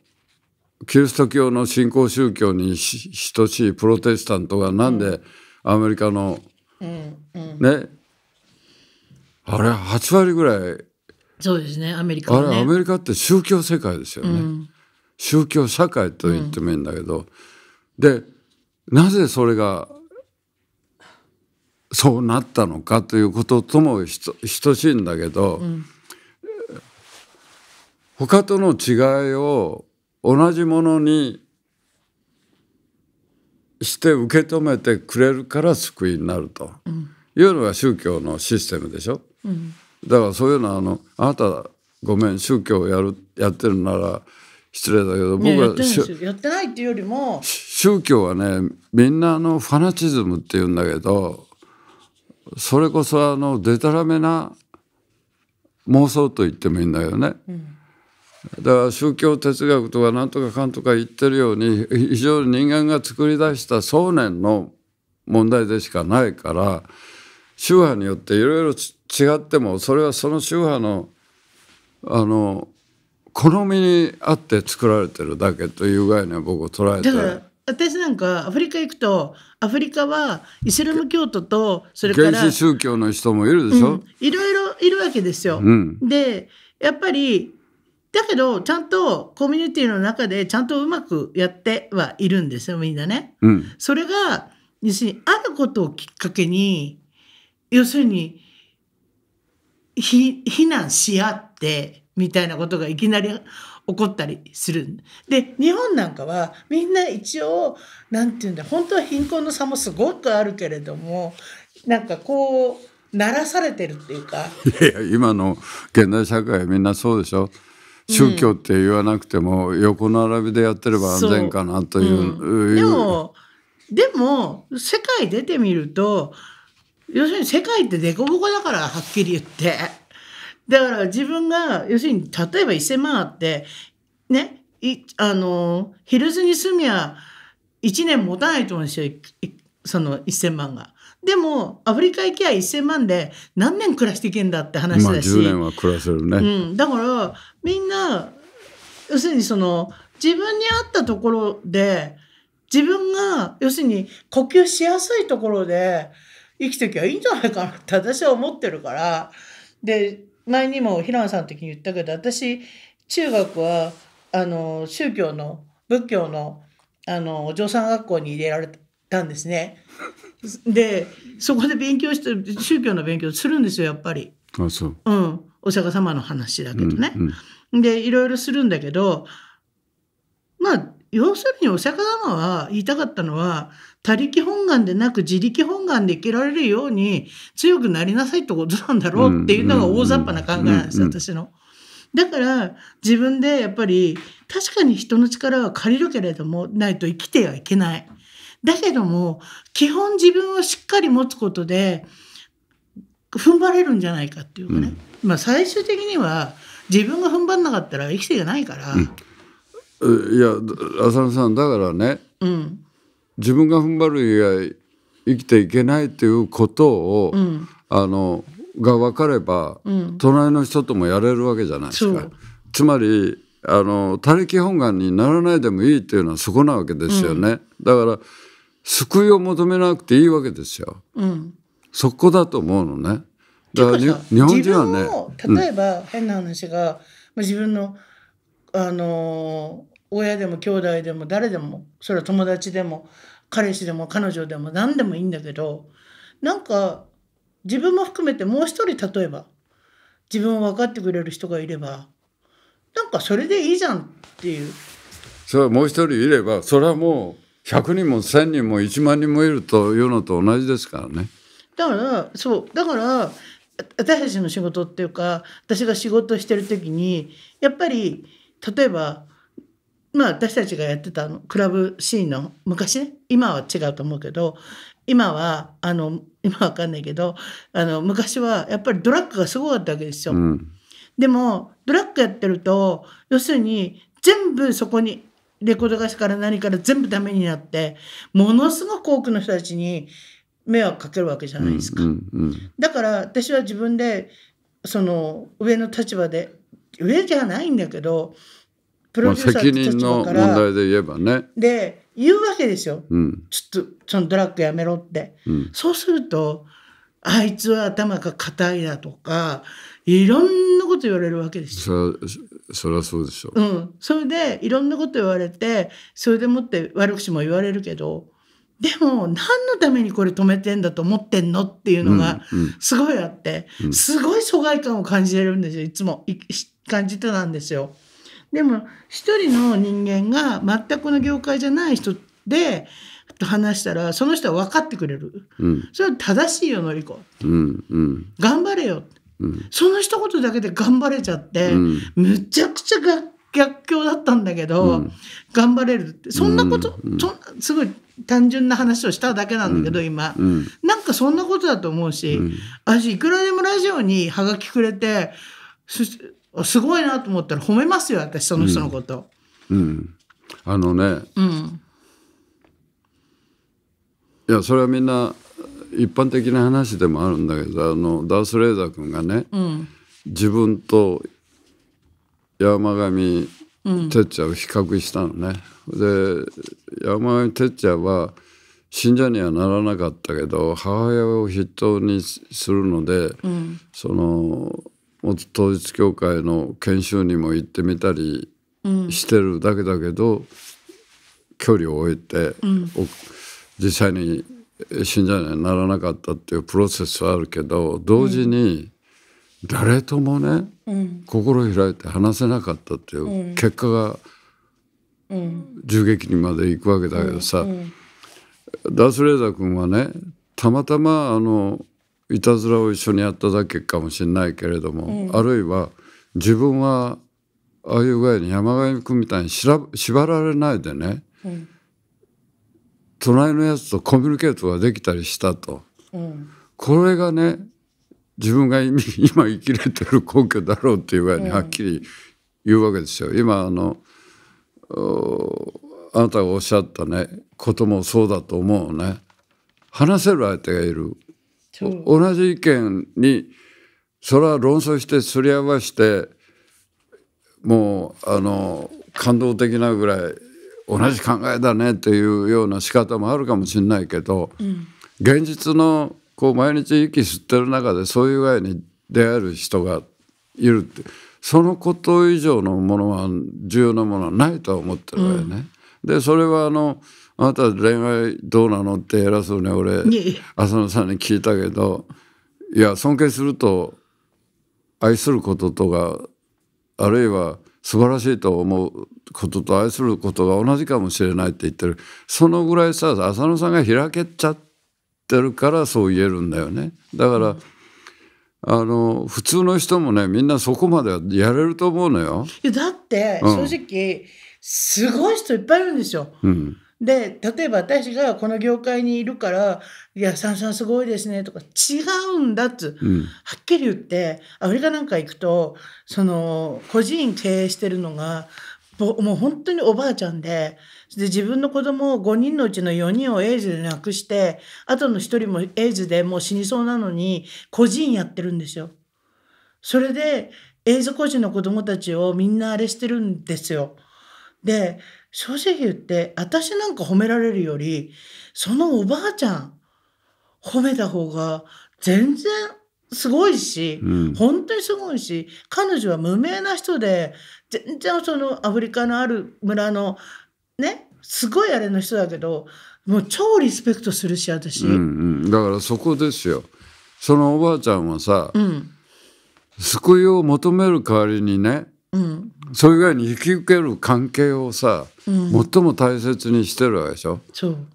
キリスト教の新興宗教に等しいプロテスタントがなんで、うんアメリカの、
うんうん、
ねあれ8割ぐらい
そうですねアメリカ、ね、あれアメリ
カって宗教世界ですよね、うん、宗教社会と言ってもいいんだけど、うん、でなぜそれがそうなったのかということとも等しいんだけど、うん、他との違いを同じものにして受け止めてくれるから救いになると、いうのが宗教のシステムでしょ。うん、だからそういうのはあのあなたごめん宗教をやるやってるなら失礼だけど僕は、
や
ってないっていうよりも
宗教はねみんなあのファナチズムっていうんだけどそれこそあのデタラメな妄想と言ってもいいんだよね、うん、だから宗教哲学とか何とかかんとか言ってるように非常に人間が作り出した想念の問題でしかないから宗派によっていろいろ違ってもそれはその宗派のあの好みにあって作られてるだけという概念を僕は捉えてる。
私なんかアフリカ行くとアフリカはイスラム教徒とそれから原始
宗教の人もいるでしょ、うん、
いろいろいるわけですよ。うん、でやっぱりだけど、ちゃんとコミュニティの中でちゃんとうまくやってはいるんですよ、みんなね。うん、それが、要するに、あることをきっかけに、要するに、ひ避難し合って、みたいなことがいきなり起こったりする。で、日本なんかはみんな一応、なんていうんだ、本当は貧困の差もすごくあるけれども、なんかこう、鳴らされてるっていうか。
いやいや、今の現代社会みんなそうでしょ。宗教って言わなくても横並びでやってれば安全かなという。うん、でも
でも世界出てみると要するに世界って凸凹だからはっきり言って。だから自分が要するに例えば1,000万あってねあのヒルズに住みゃ1年持たないと思うんですよその1,000万が。でも、アフリカ行きゃ1000万で何年暮らしていけんだって話だし。まあ、10年
は暮らせるね。
うん。だから、みんな、要するにその、自分に合ったところで、自分が、要するに呼吸しやすいところで生きていけばいいんじゃないかなって私は思ってるから。で、前にも平野さんの時に言ったけど、私、中学は、あの、宗教の、仏教の、あの、お嬢さん学校に入れられたんですね。でそこで勉強して宗教の勉強するんですよやっぱり。あそううんお釈迦様の話だけどね。うんうん、でいろいろするんだけどまあ要するにお釈迦様は言いたかったのは他力本願でなく自力本願で生きられるように強くなりなさいってことなんだろうっていうのが大雑把な考えなんです、私の。だから自分でやっぱり確かに人の力は借りるけれどもないと生きてはいけない。だけども、基本自分をしっかり持つことで、踏ん張れるんじゃないかっていうかね。うん、まあ最終的には、自分が踏ん張んなかったら生きていけないから。
うん、いや、浅野さん、だからね、うん、自分が踏ん張る以外、生きていけないっていうことを、うん、あの、が分かれば、隣の人ともやれるわけじゃないですか。つまり、あの他力本願にならないでもいいっていうのはそこなわけですよね。うん、だから救いを求めなくていいわけですよ。
う
ん、
そこだと思うのね。だから日本人はね。例
えば、変な話が、うん、自分のあの親でも兄弟でも誰でもそれは友達でも彼氏でも彼女でも何でもいいんだけどなんか自分も含めてもう一人例えば自分を分かってくれる人がいればなんかそれでいいじゃんっていう。
それはもう一人いればそれはもう100人も1000人も1万人もいるというのと同じですからね。
だからそうだから私たちの仕事っていうか私が仕事してる時にやっぱり例えばまあ私たちがやってたのクラブシーンの昔ね今は違うと思うけど今はあの今わかんないけどあの昔はやっぱりドラッグがすごかったわけですよ。うん、でもドラッグやってると要するに全部そこにレコード会社から何から全部ダメになって、ものすごく多くの人たちに迷惑かけるわけじゃないですか。だから私は自分で、その上の立場で、上じゃないんだけど、プロデューサーの立場から。問題
で言えばね。
で、言うわけですよ。うん、ちょっと、そのドラッグやめろって。うん、そうすると、あいつは頭が硬いだとかいろんなこと言われるわけで
すよ。それは、そうでしょう。う
ん、それでいろんなこと言われてそれでもって悪口も言われるけどでも何のためにこれ止めてんだと思ってんのっていうのがすごいあって、うんうん、すごい疎外感を感じれるんですよいつも感じてたんですよ。でも一人の人間が全くの業界じゃない人でと話したらその人は分かってくれる、うん、それは正しいよのりこ、
うんうん、
頑張れよ、うん、その一言だけで頑張れちゃって、う
ん、む
ちゃくちゃ逆境だったんだけど、頑張れるってそんなこと、そんすごい単純な話をしただけなんだけど今、うん、なんかそんなことだと思うし、私いくらでもラジオにハガキくれてすごいなと思ったら褒めますよ私その人のこと。
うんあのね、うん、いやそれはみんな一般的な話でもあるんだけどあのダース・レーザー君がね、うん、自分と山上哲也を比較したのね。うん、で山上哲也は信者にはならなかったけど母親を筆頭にするので、うん、その元統一教会の研修にも行ってみたりしてるだけだけど、距離を置いて、うん実際に信者にはならなかったっていうプロセスはあるけど同時に誰ともね、うん、心開いて話せなかったっていう結果が銃撃にまで行くわけだけどさ、ダース・レーザー君はねたまたまあのいたずらを一緒にやっただけかもしれないけれども、うん、あるいは自分はああいう具合に山上君みたいに縛られないでね、うん、隣のやつとコミュニケートができたりしたと、うん、これがね自分が 今生きれてる根拠だろうっていうら合にはっきり言うわけですよ。うん、今あのあなたがおっしゃったねこともそうだと思うね話せる相手がいる同じ意見にそれは論争してすり合わしてもうあの感動的なぐらい同じ考えだねっていうような仕方もあるかもしれないけど、うん、現実のこう毎日息吸ってる中でそういう具合に出会える人がいるってそのこと以上のものは重要なものはないとは思ってるわよね。うん、でそれはあのあなた恋愛どうなのって偉そうに俺浅野さんに聞いたけどいや尊敬すると愛することとかあるいは素晴らしいと思うことと愛することが同じかもしれないって言ってるそのぐらいさ浅野さんが開けちゃってるからそう言えるんだよね。だから、あの普通の人もねみんなそこまでやれると思うのよ。
いやだって正直、うん、すごい人いっぱいいるんですよ。うん、で例えば私がこの業界にいるから「いやさんさんすごいですね」とか「違うんだ」っつ、うん、はっきり言ってアフリカなんか行くとその個人経営してるのがもう本当におばあちゃんで、で自分の子供を5人のうちの4人をエイズで亡くして、あとの1人もエイズでもう死にそうなのに、孤児院やってるんですよ。それで、エイズ孤児の子供たちをみんなあれしてるんですよ。で、正直言って、私なんか褒められるより、そのおばあちゃん、褒めた方が全然すごいし、うん、本当にすごいし彼女は無名な人で全然そのアフリカのある村のねすごいあれの人だけどもう超リスペクトするし私、うんう
ん、だからそこですよそのおばあちゃんはさ、うん、救いを求める代わりにね、うん、それ以外に引き受ける関係をさ、うん、最も大切にしてるわけでしょ。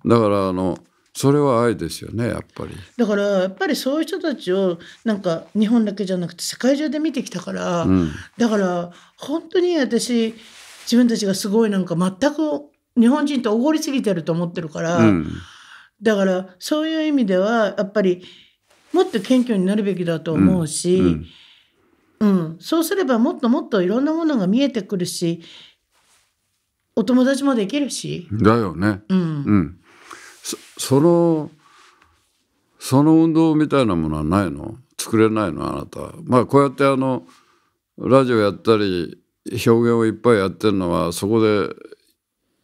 だからあのそれは愛ですよねやっぱり
だからやっぱりそういう人たちをなんか日本だけじゃなくて世界中で見てきたから、うん、だから本当に私自分たちがすごいなんか全く日本人とおごりすぎてると思ってるから、うん、だからそういう意味ではやっぱりもっと謙虚になるべきだと思うし、うん、うん、そうすればもっともっといろんなものが見えてくるしお友達もできるし。
だよね。うん、そのその運動みたいなものはないの作れないのあなた。まあこうやってあのラジオやったり表現をいっぱいやってるのはそこで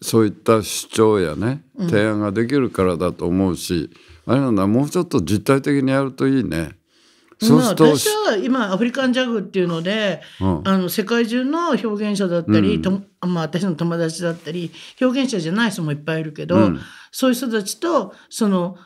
そういった主張やね提案ができるからだと思うし、うん、あれなんだもうちょっと実体的にやるといいね。
そうすると、私は今アフリカンジャグっていうので、うん、あの世界中の表現者だったり、うん、まあ、私の友達だったり表現者じゃない人もいっぱいいるけど、うん、そういう人たちとその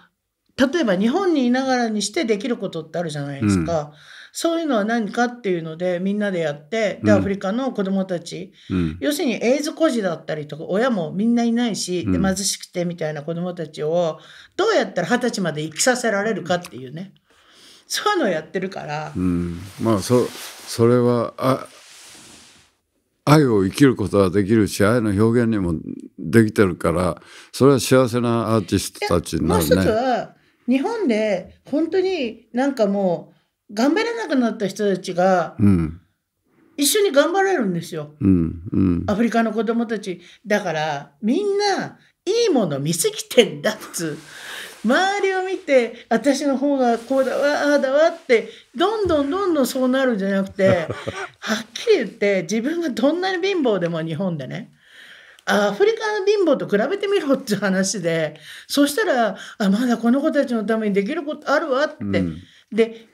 例えば日本にいながらにしてできることってあるじゃないですか。そういうのは何かっていうのでみんなでやってでアフリカの子どもたち、うん、要するにエイズ孤児だったりとか親もみんないないし、うん、で貧しくてみたいな子どもたちをどうやったら二十歳まで生きさせられるかっていうね。そういうのをやってるから、
うん、まあそそれはあ愛を生きることはできるし愛の表現にもできてるからそれは幸せなアーティストたちになるね。もう一つ
は日本で本当になんかもう頑張れなくなった人たちが、うん。一緒に頑張れるんですよ、
うんうん、ア
フリカの子供たちだからみんないいもの見すぎてんだっつ周りを見て私の方がこうだわああだわってどんどんどんどんそうなるんじゃなくて はっきり言って自分がどんなに貧乏でも日本でねアフリカの貧乏と比べてみろっていう話でそしたらあまだこの子たちのためにできることあるわって、うん、で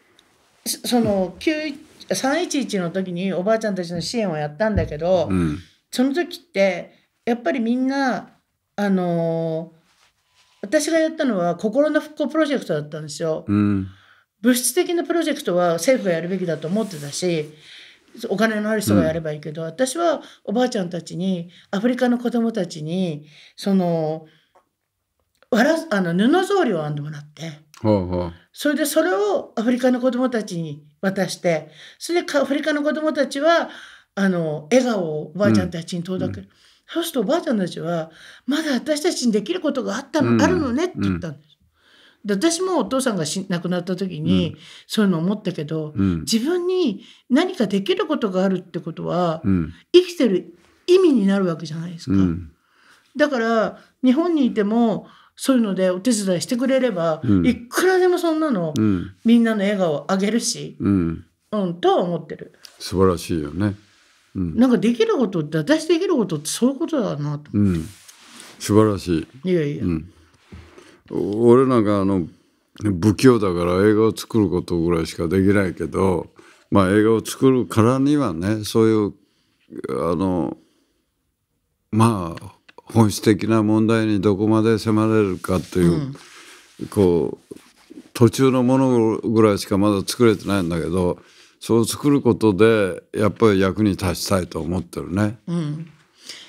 その311の時におばあちゃんたちの支援をやったんだけど、うん、その時ってやっぱりみんなあのー私がやったのは心の復興プロジェクトだったんですよ。うん、物質的なプロジェクトは政府がやるべきだと思ってたしお金のある人がやればいいけど、うん、私はおばあちゃんたちにアフリカの子どもたちにそのわらあの布草履を編んでもらってそれでそれをアフリカの子どもたちに渡してそれでアフリカの子どもたちはあの笑顔をおばあちゃんたちに届ける。うんそうするとおばあちゃんたちは、まだ私たちにできることがあったの、うん、あるのねって言ったんです。で私もお父さんが亡くなった時に、そういうの思ったけど、自分に何かできることがあるってことは、生きてる意味になるわけじゃないですか。だから日本にいてもそういうのでお手伝いしてくれれば、うん、いくらでもそんなの、うん、みんなの笑顔をあげるし、うん、うん、とは思ってる。
素晴らしいよね。うん、
なんかできることって私できることってそういうことだなと、うん、素晴らしいいやいや、
うん、俺なんかあの不器用だから映画を作ることぐらいしかできないけどまあ映画を作るからにはねそういうあのまあ本質的な問題にどこまで迫れるかという、うん、こう途中のものぐらいしかまだ作れてないんだけどそう作ることでやっぱり役に立ちたいと思ってるね。
うん、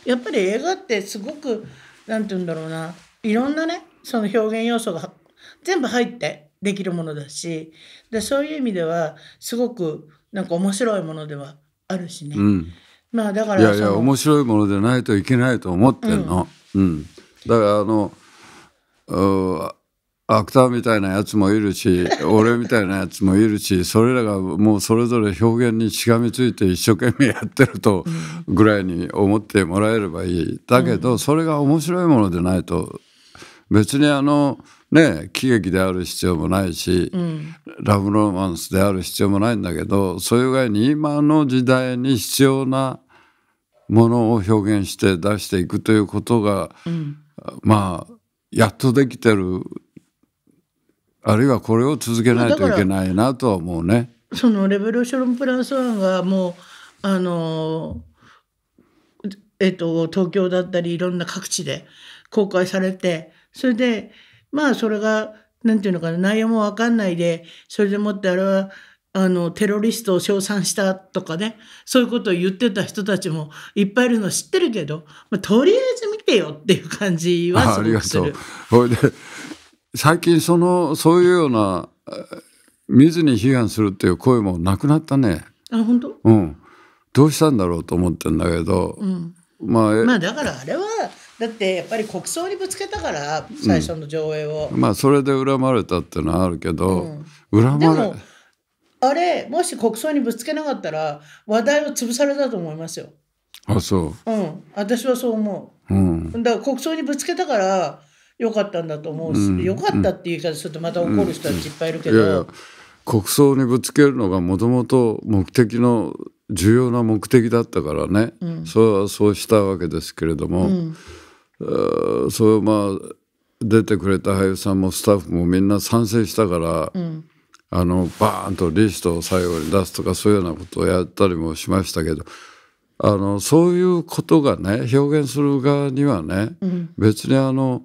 やっぱり映画ってすごくなんて言うんだろうないろんなねその表現要素が全部入ってできるものだしでそういう意味ではすごくなんか面白いものではあるしね。うん、まあだからいやいや面
白いものでないといけないと思ってんの。うん、うん、だからあのうアクターみたいなやつもいるし 俺みたいなやつもいるしそれらがもうそれぞれ表現にしがみついて一生懸命やってるとぐらいに思ってもらえればいいだけどそれが面白いものでないと別にあのね喜劇である必要もないし、うん、ラブロマンスである必要もないんだけどそれ以外に今の時代に必要なものを表現して出していくということが、うん、まあやっとできてるあるいはこれを続けないといけないなとは思うね。
そのレベルーションプラスワンがもうあのえっと東京だったりいろんな各地で公開されてそれでまあそれがなんていうのかな内容も分かんないでそれでもってあれはあのテロリストを称賛したとかねそういうことを言ってた人たちもいっぱいいるの知ってるけど、まあ、とりあえず見てよっていう感じはすごくする。ああ
りがとう最近そのそういうような見ずに批判するっていう声もなくなったね。あ本当？うん。どうしたんだろうと思ってんだけど、うん、まあ、まあだか
らあれはだってやっぱり国葬にぶつけたから最初の上映を、うん、ま
あそれで恨まれたっていうのはあるけど、
うん、恨まれ
あれもし国葬にぶつけなかったら話題を潰されたと思いますよあそううん私はそう思う、うん、だから国葬にぶつけたから良かったんだと思うし、うん、良かったっていう言い方するとまた怒る人たちいっぱいいるけど、うんうん、いやいや
国葬にぶつけるのがもともと目的の重要な目的だったからね、うん、それはそうしたわけですけれども、うん、うそれをまあ出てくれた俳優さんもスタッフもみんな賛成したから、うん、あのバーンとリストを最後に出すとかそういうようなことをやったりもしましたけど。あのそういうことがね表現する側にはね、別にあの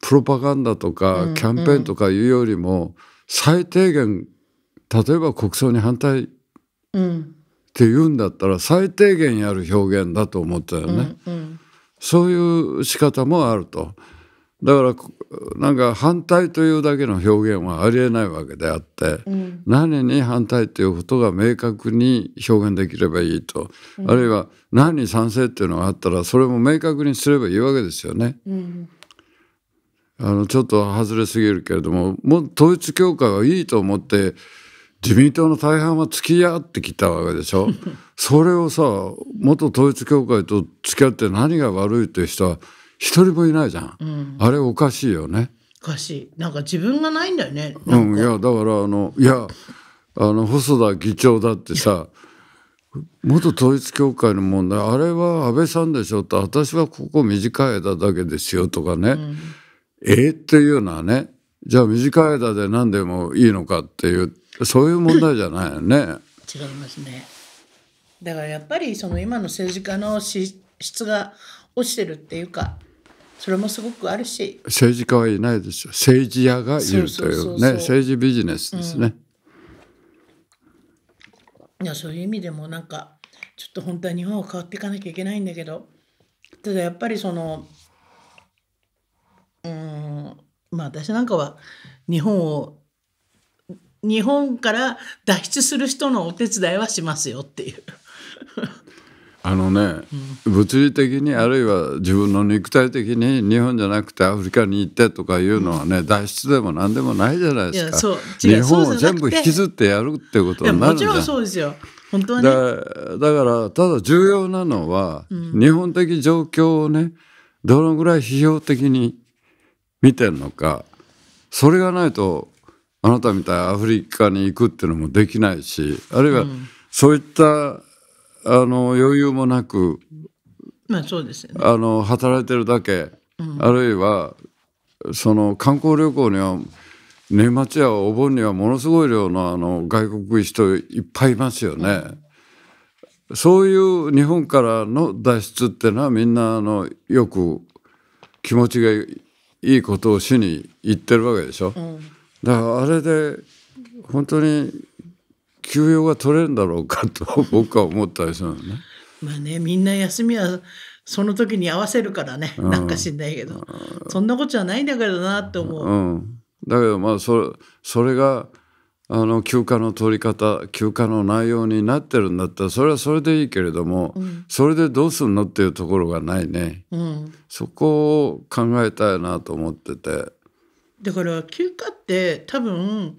プロパガンダとかキャンペーンとかいうよりも、最低限例えば国葬に反対って言うんだったら最低限やる表現だと思ったよね、そういう仕方もあるとだからなんか反対というだけの表現はありえないわけであって、何に反対ということが明確に表現できればいいと、あるいは何に賛成っていうのがあったらそれも明確にすればいいわけですよね。あのちょっと外れすぎるけれどももう統一教会はいいと思って自民党の大半は付き合ってきたわけでしょ それをさ元統一教会と付き合って何が悪いという人は一人もいないじゃん、うん、あれおかしいよね
おかしいなんか自分がないんだよね
うんいやだからあのいやあの細田議長だってさ 元統一教会の問題あれは安倍さんでしょと私はここ短い枝だけですよとかね、うんえっていうのはねじゃあ短い間で何でもいいのかっていうそういう問題じゃないよね。違
いますねだからやっぱりその今の政治家の資質が落ちてるっていうかそれもすごくあるし
政治家はいないですよ政治家がいるというね政治ビジネスです
ね、
うん、いやそういう意味でもなんかちょっと本当は日本は変わっていかなきゃいけないんだけどただやっぱりそのうんまあ私なんかは日本を日本から脱出する人のお手伝いはしますよっていう。
あのね、うん、物理的にあるいは自分の肉体的に日本じゃなくてアフリカに行ってとかいうのはね、うん、脱出でも何でもないじゃないですか日本を全部引きずってやるってことになるじゃんもちろんそ
うですよ本当は、ね、だ
からただ重要なのは、うん、日本的状況をねどのぐらい批評的に見てんのかそれがないとあなたみたいアフリカに行くっていうのもできないしあるいはそういった、うん、あの余裕もなく、まあそうですあの働いてるだけ、うん、あるいはその観光旅行には年末やお盆にはものすごい量のあの外国人いっぱいいますよね。うん、そういう日本からの脱出っていうのはみんなあのよく気持ちがいいことを主に言ってるわけでしょ。うん、だからあれで本当に休養が取れるんだろうかと僕は思ったりするのね。
まあねみんな休みはその時に合わせるからね、うん、なんか知んないけど、うん、そんなことじゃないんだけどなって思
う。うん、だけどまあそれそれがあの休暇の取り方休暇の内容になってるんだったらそれはそれでいいけれども、うん、それでどうすんのっていうところがないね、うん、そこを考えたいなと思ってて
だから休暇って多分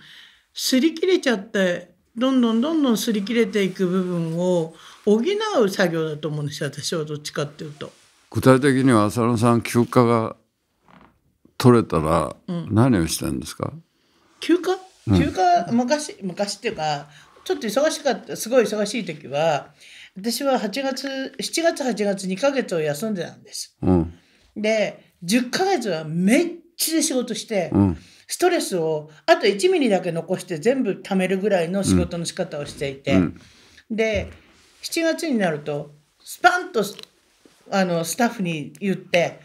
擦り切れちゃってどんどんどんどん擦り切れていく部分を補う作業だと思うんですよ私はどっちかっていうと。
具体的には浅野さん休暇が取れたら何をしてんですか、うん、
休暇中華、昔昔っていうかちょっと忙しかったすごい忙しい時は私は8月7月8月2か月を休んでたんです。うん、で10か月はめっちゃ仕事して、うん、ストレスをあと1ミリだけ残して全部貯めるぐらいの仕事の仕方をしていて、うん、で7月になるとスパンとあのスタッフに言って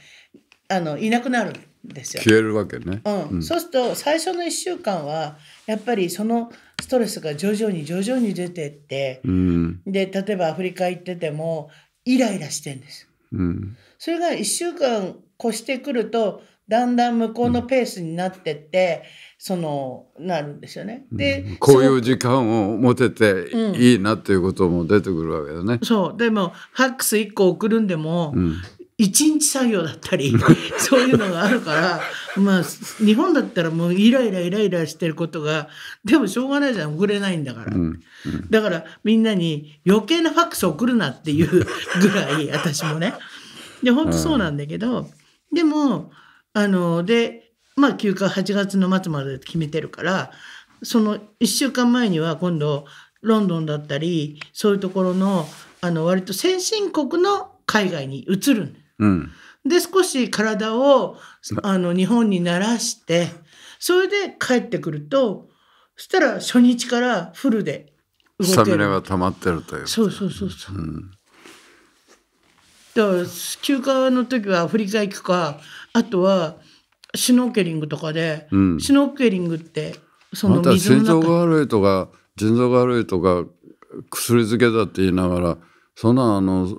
あのいなくなるんで
すよ。消えるわけね、うんそう
すると最初の1週間はやっぱりそのストレスが徐々に徐々に出てって、うん、で例えばアフリカ行っててもイライラしてんです、うん、それが1週間越してくるとだんだん向こうのペースになってって、うん、そのなるんですよね。
で、こういう
時間を持てていいなっていうことも出てくるわけだね。そうで
もファックス1個送るんでも、一日作業だったり、そういうのがあるから、まあ、日本だったらもうイライライライラしてることが、でもしょうがないじゃん、送れないんだから。うんうん、だからみんなに余計なファックス送るなっていうぐらい、私もね。で、本当そうなんだけど、でも、あの、で、まあ休暇8月の末まで決めてるから、その1週間前には今度、ロンドンだったり、そういうところの、あの、割と先進国の海外に移るんでで少し体をあの日本に慣らしてそれで帰ってくるとそしたら初日からフルで動けるスタミナが
溜まってるというそう
そうそうそう、うん、だから休暇の時はアフリカ行くかあとはシュノーケリングとかで、うん、シュノーケリングってその水の中、ま、心臓が
悪いとか腎臓が悪いとか薬漬けだって言いながらそんなあの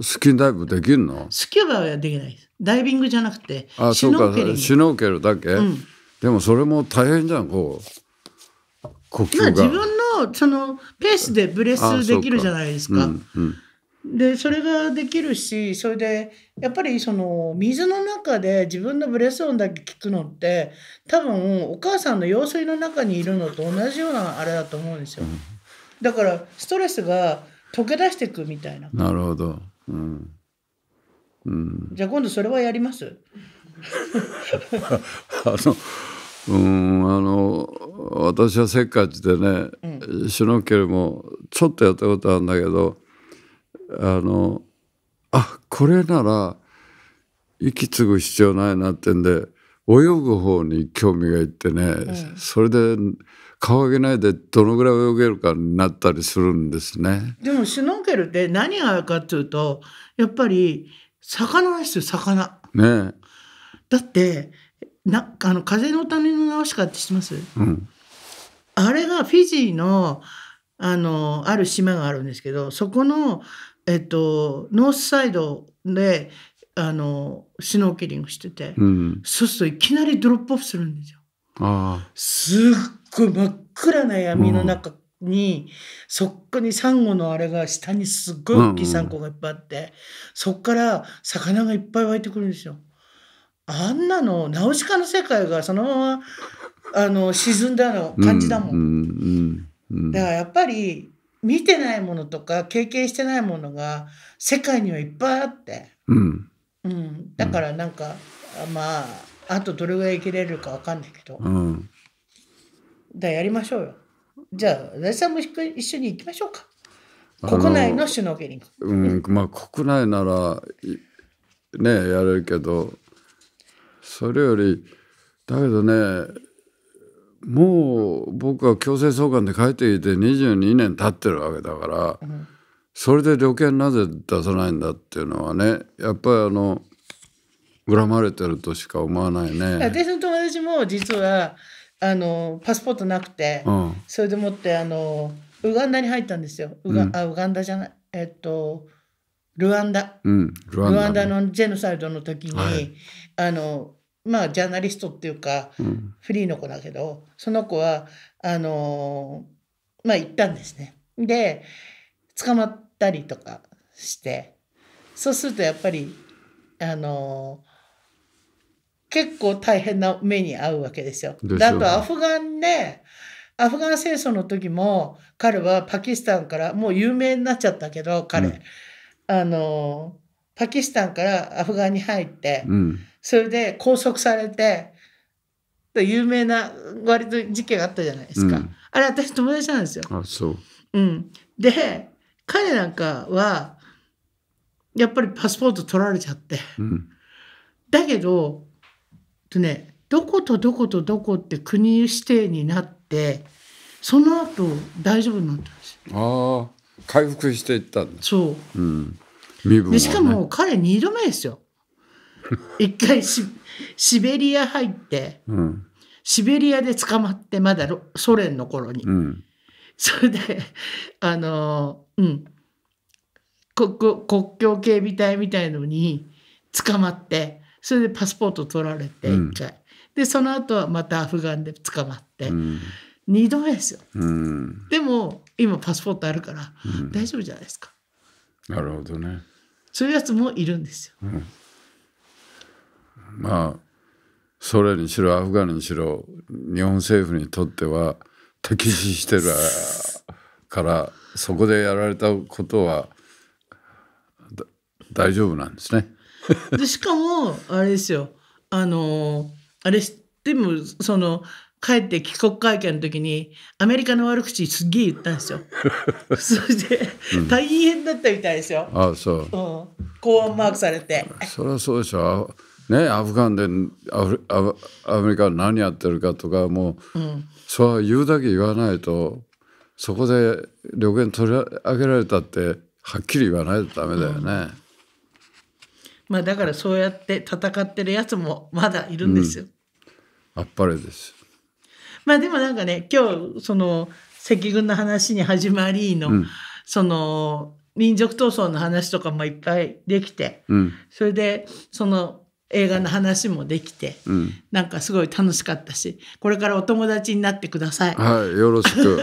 スキンダイブできるのス
キューバはできないです。ダイビングじゃなくて、あ、シュノーケルシ
ュノーケルだけ、んでもそれも大変じゃん、こ
う、呼吸が。自分
のそのペースでブレスできるじゃないです
か。うんうん
でそれができるしそれでやっぱりその水の中で自分のブレス音だけ聞くのって多分お母さんの用水の中にいるのと同じようなあれだと思うんですよ。だからストレスが溶け出していくみたいな。
なるほど。うん。うん、
じゃあ今度それはやります
あのうんあの私はせっかちでね、うん、シュノーケルもちょっとやったことあるんだけどあのあこれなら息継ぐ必要ないなってんで泳ぐ方に興味がいってね、うん、それで顔上げないでどのぐらい泳げるかになったりするんですね。
でもシュノーケルって何があるかっていうとやっぱり魚ですよ魚。ねだってなあの風の谷の直しかって知ってます、うん、あれがフィジーのあのある島があるんですけどそこの、えっと、ノースサイドであのシュノーケリングしてて、う
ん、そ
うするといきなりドロップオフするんですよ。
あす
っごい真っ暗な闇の中に、そっかにサンゴのあれが下にすっごい大きいサンゴがいっぱいあって、うんうん、そっから魚がいっぱい湧いてくるんですよ。あんなのナウシカの世界がそのままあの沈んだの感じだもんうんう
んう
ん、だからやっぱり見てないものとか経験してないものが世界にはいっぱいあって、うんだからなんか、まああとどれぐらい生きれるか分かんないけど、うん、だやりましょうよ。じゃあ、私さんも一緒に行きましょうか。国内のシュノーケリング。
うん、まあ国内ならねやれるけど、それよりだけどね、もう僕は強制送還で帰ってきて22年経ってるわけだから、うん、それで旅券なぜ出さないんだっていうのはね、やっぱりあの恨まれてるとしか思わないね。私
の友達も実は。あのパスポートなくて、うん、それでもってあのウガンダに入ったんですよウガうん、あウガンダじゃないえっとルワンダ、
うん、ルワンダ、ンダ
のジェノサイドの時に、はい、あのまあジャーナリストっていうか、フリーの子だけどその子はあのまあ行ったんですね。で捕まったりとかしてそうするとやっぱりあの結構大変な目に遭うわけですよ。だとアフガンね、アフガン戦争の時も彼はパキスタンからもう有名になっちゃったけど彼、うん、あのパキスタンからアフガンに入って、うん、それで拘束されて有名な割と事件があったじゃない
です
か、うん、
あれ私友達なんですよ。あそううん、で彼なんかはやっぱりパスポート取られちゃって、だけどとねどことどことどこって国指定になってその後大丈夫になったんで
すよ。ああ回復していったんだ。そ
う、うん、ね、でしかも
彼2度目ですよ。一回シシベリア入って、うん、シベリアで捕まってまだソ連の頃に、うん、それであのうん国国境警備隊みたいのに捕まってそれでパスポート取られて1回、うん、でその後はまたアフガンで捕まって、うん、2度目ですよ、
うん、
でも今パスポートあるから、大丈夫じゃないですか
なるほどね
そういうやつもいるんですよ、
まあそれにしろアフガンにしろ日本政府にとっては敵視してるから そこでやられたことは大丈夫なんですね。で
しかもあれですよあのあれでもその帰って帰国会見の時にアメリカの悪口すっげえ言ったんですよ
そして
大変だったみたいですよ、あそう、うん、公安マークされて
そりゃそうでしょねアフガンでアフアアメリカ何やってるかとかもう、うん、そう言うだけ言わないとそこで旅券取り上げられたってはっきり言わないとダメだよね、うん
まあだからそうやって戦ってるやつもまだいるんですよ。
うん、あっぱれです。
まあでもなんかね、今日その赤軍の話に始まりの、うん、その民族闘争の話とかもいっぱいできて、うん、それでその映画の話もできて、うん、なんかすごい楽しかったしこれからお友達になってください。は
いよろしく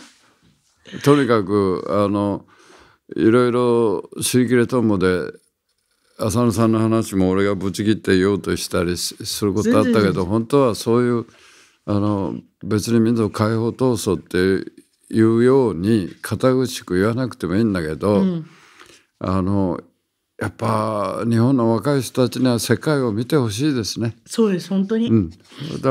とにかくあのいろいろ「シーキレトンボ」で浅野さんの話も俺がぶち切って言おうとしたりすることあったけど本当はそういうあの別に民族解放闘争っていうように堅苦しく言わなくてもいいんだけど、うん、あのやっぱ日本の若い人たちには世界を見てほしいですね。
そうです本当に、うん、
だ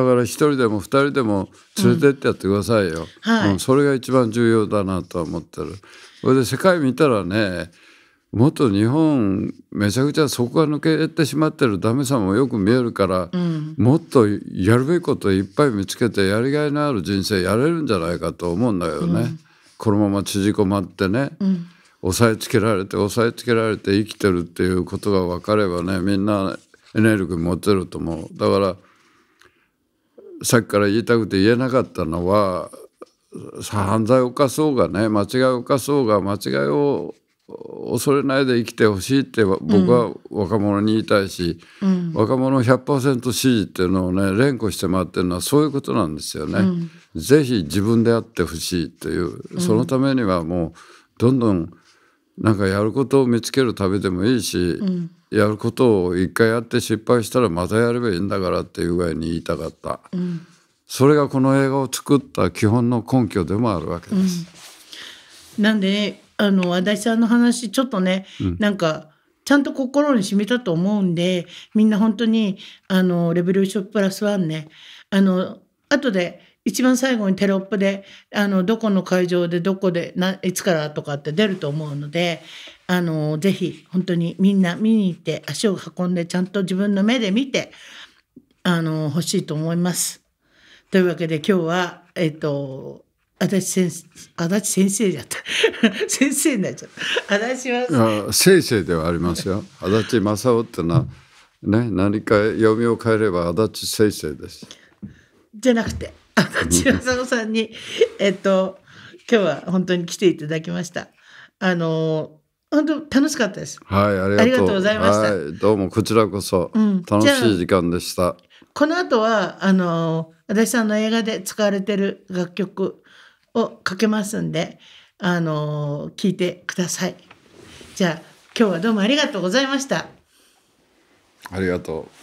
から一人でも二人でも連れてってやってくださいよ、うん、はい、それが一番重要だなとは思ってる。それで世界見たらねもっと日本めちゃくちゃそこが抜けてしまってるダメさもよく見えるから、うん、もっとやるべきこといっぱい見つけてやりがいのある人生やれるんじゃないかと思うんだよね、うん、このまま縮こまってね、うん、押さえつけられて押さえつけられて生きてるっていうことが分かればねみんなエネルギー持てると思うだからさっきから言いたくて言えなかったのは犯罪を犯そうがね間違いを犯そうが間違いを恐れないで生きてほしいって僕は若者に言いたいし、うん、若者を100%支持っていうのをね連呼してもらってるのはそういうことなんですよね。うん、ぜひ自分であってほしいというそのためにはもうどんどんなんかやることを見つけるためでもいいし、うん、やることを一回やって失敗したらまたやればいいんだからっていう具合に言いたかった、うん、それがこの映画を作った基本の根拠でもあるわけ
です。うん、なんであの足立さんの話ちょっとね、うん、なんかちゃんと心に染みたと思うんでみんな本当にあのレベルショッププラスワンねあの後で一番最後にテロップであのどこの会場でどこでいつからとかって出ると思うのであのぜひ本当にみんな見に行って足を運んでちゃんと自分の目で見てあの欲しいと思います。というわけで今日は、えっと、足立先生足立先生じゃった 先生になっちゃった足立は
先生ではありますよ足立正夫ってのはね何か読みを変えれば足立先生です
じゃなくて足立正夫さんにえっと今日は本当に来ていただきましたあの本当楽しかったです
はいありがとうございました、はい、どうもこちらこそ、うん、楽しい時間でした
この後はあの足立さんの映画で使われてる楽曲をかけますんで、あの聞いてください。じゃあ今日はどうもありがとうございました。
ありがとう。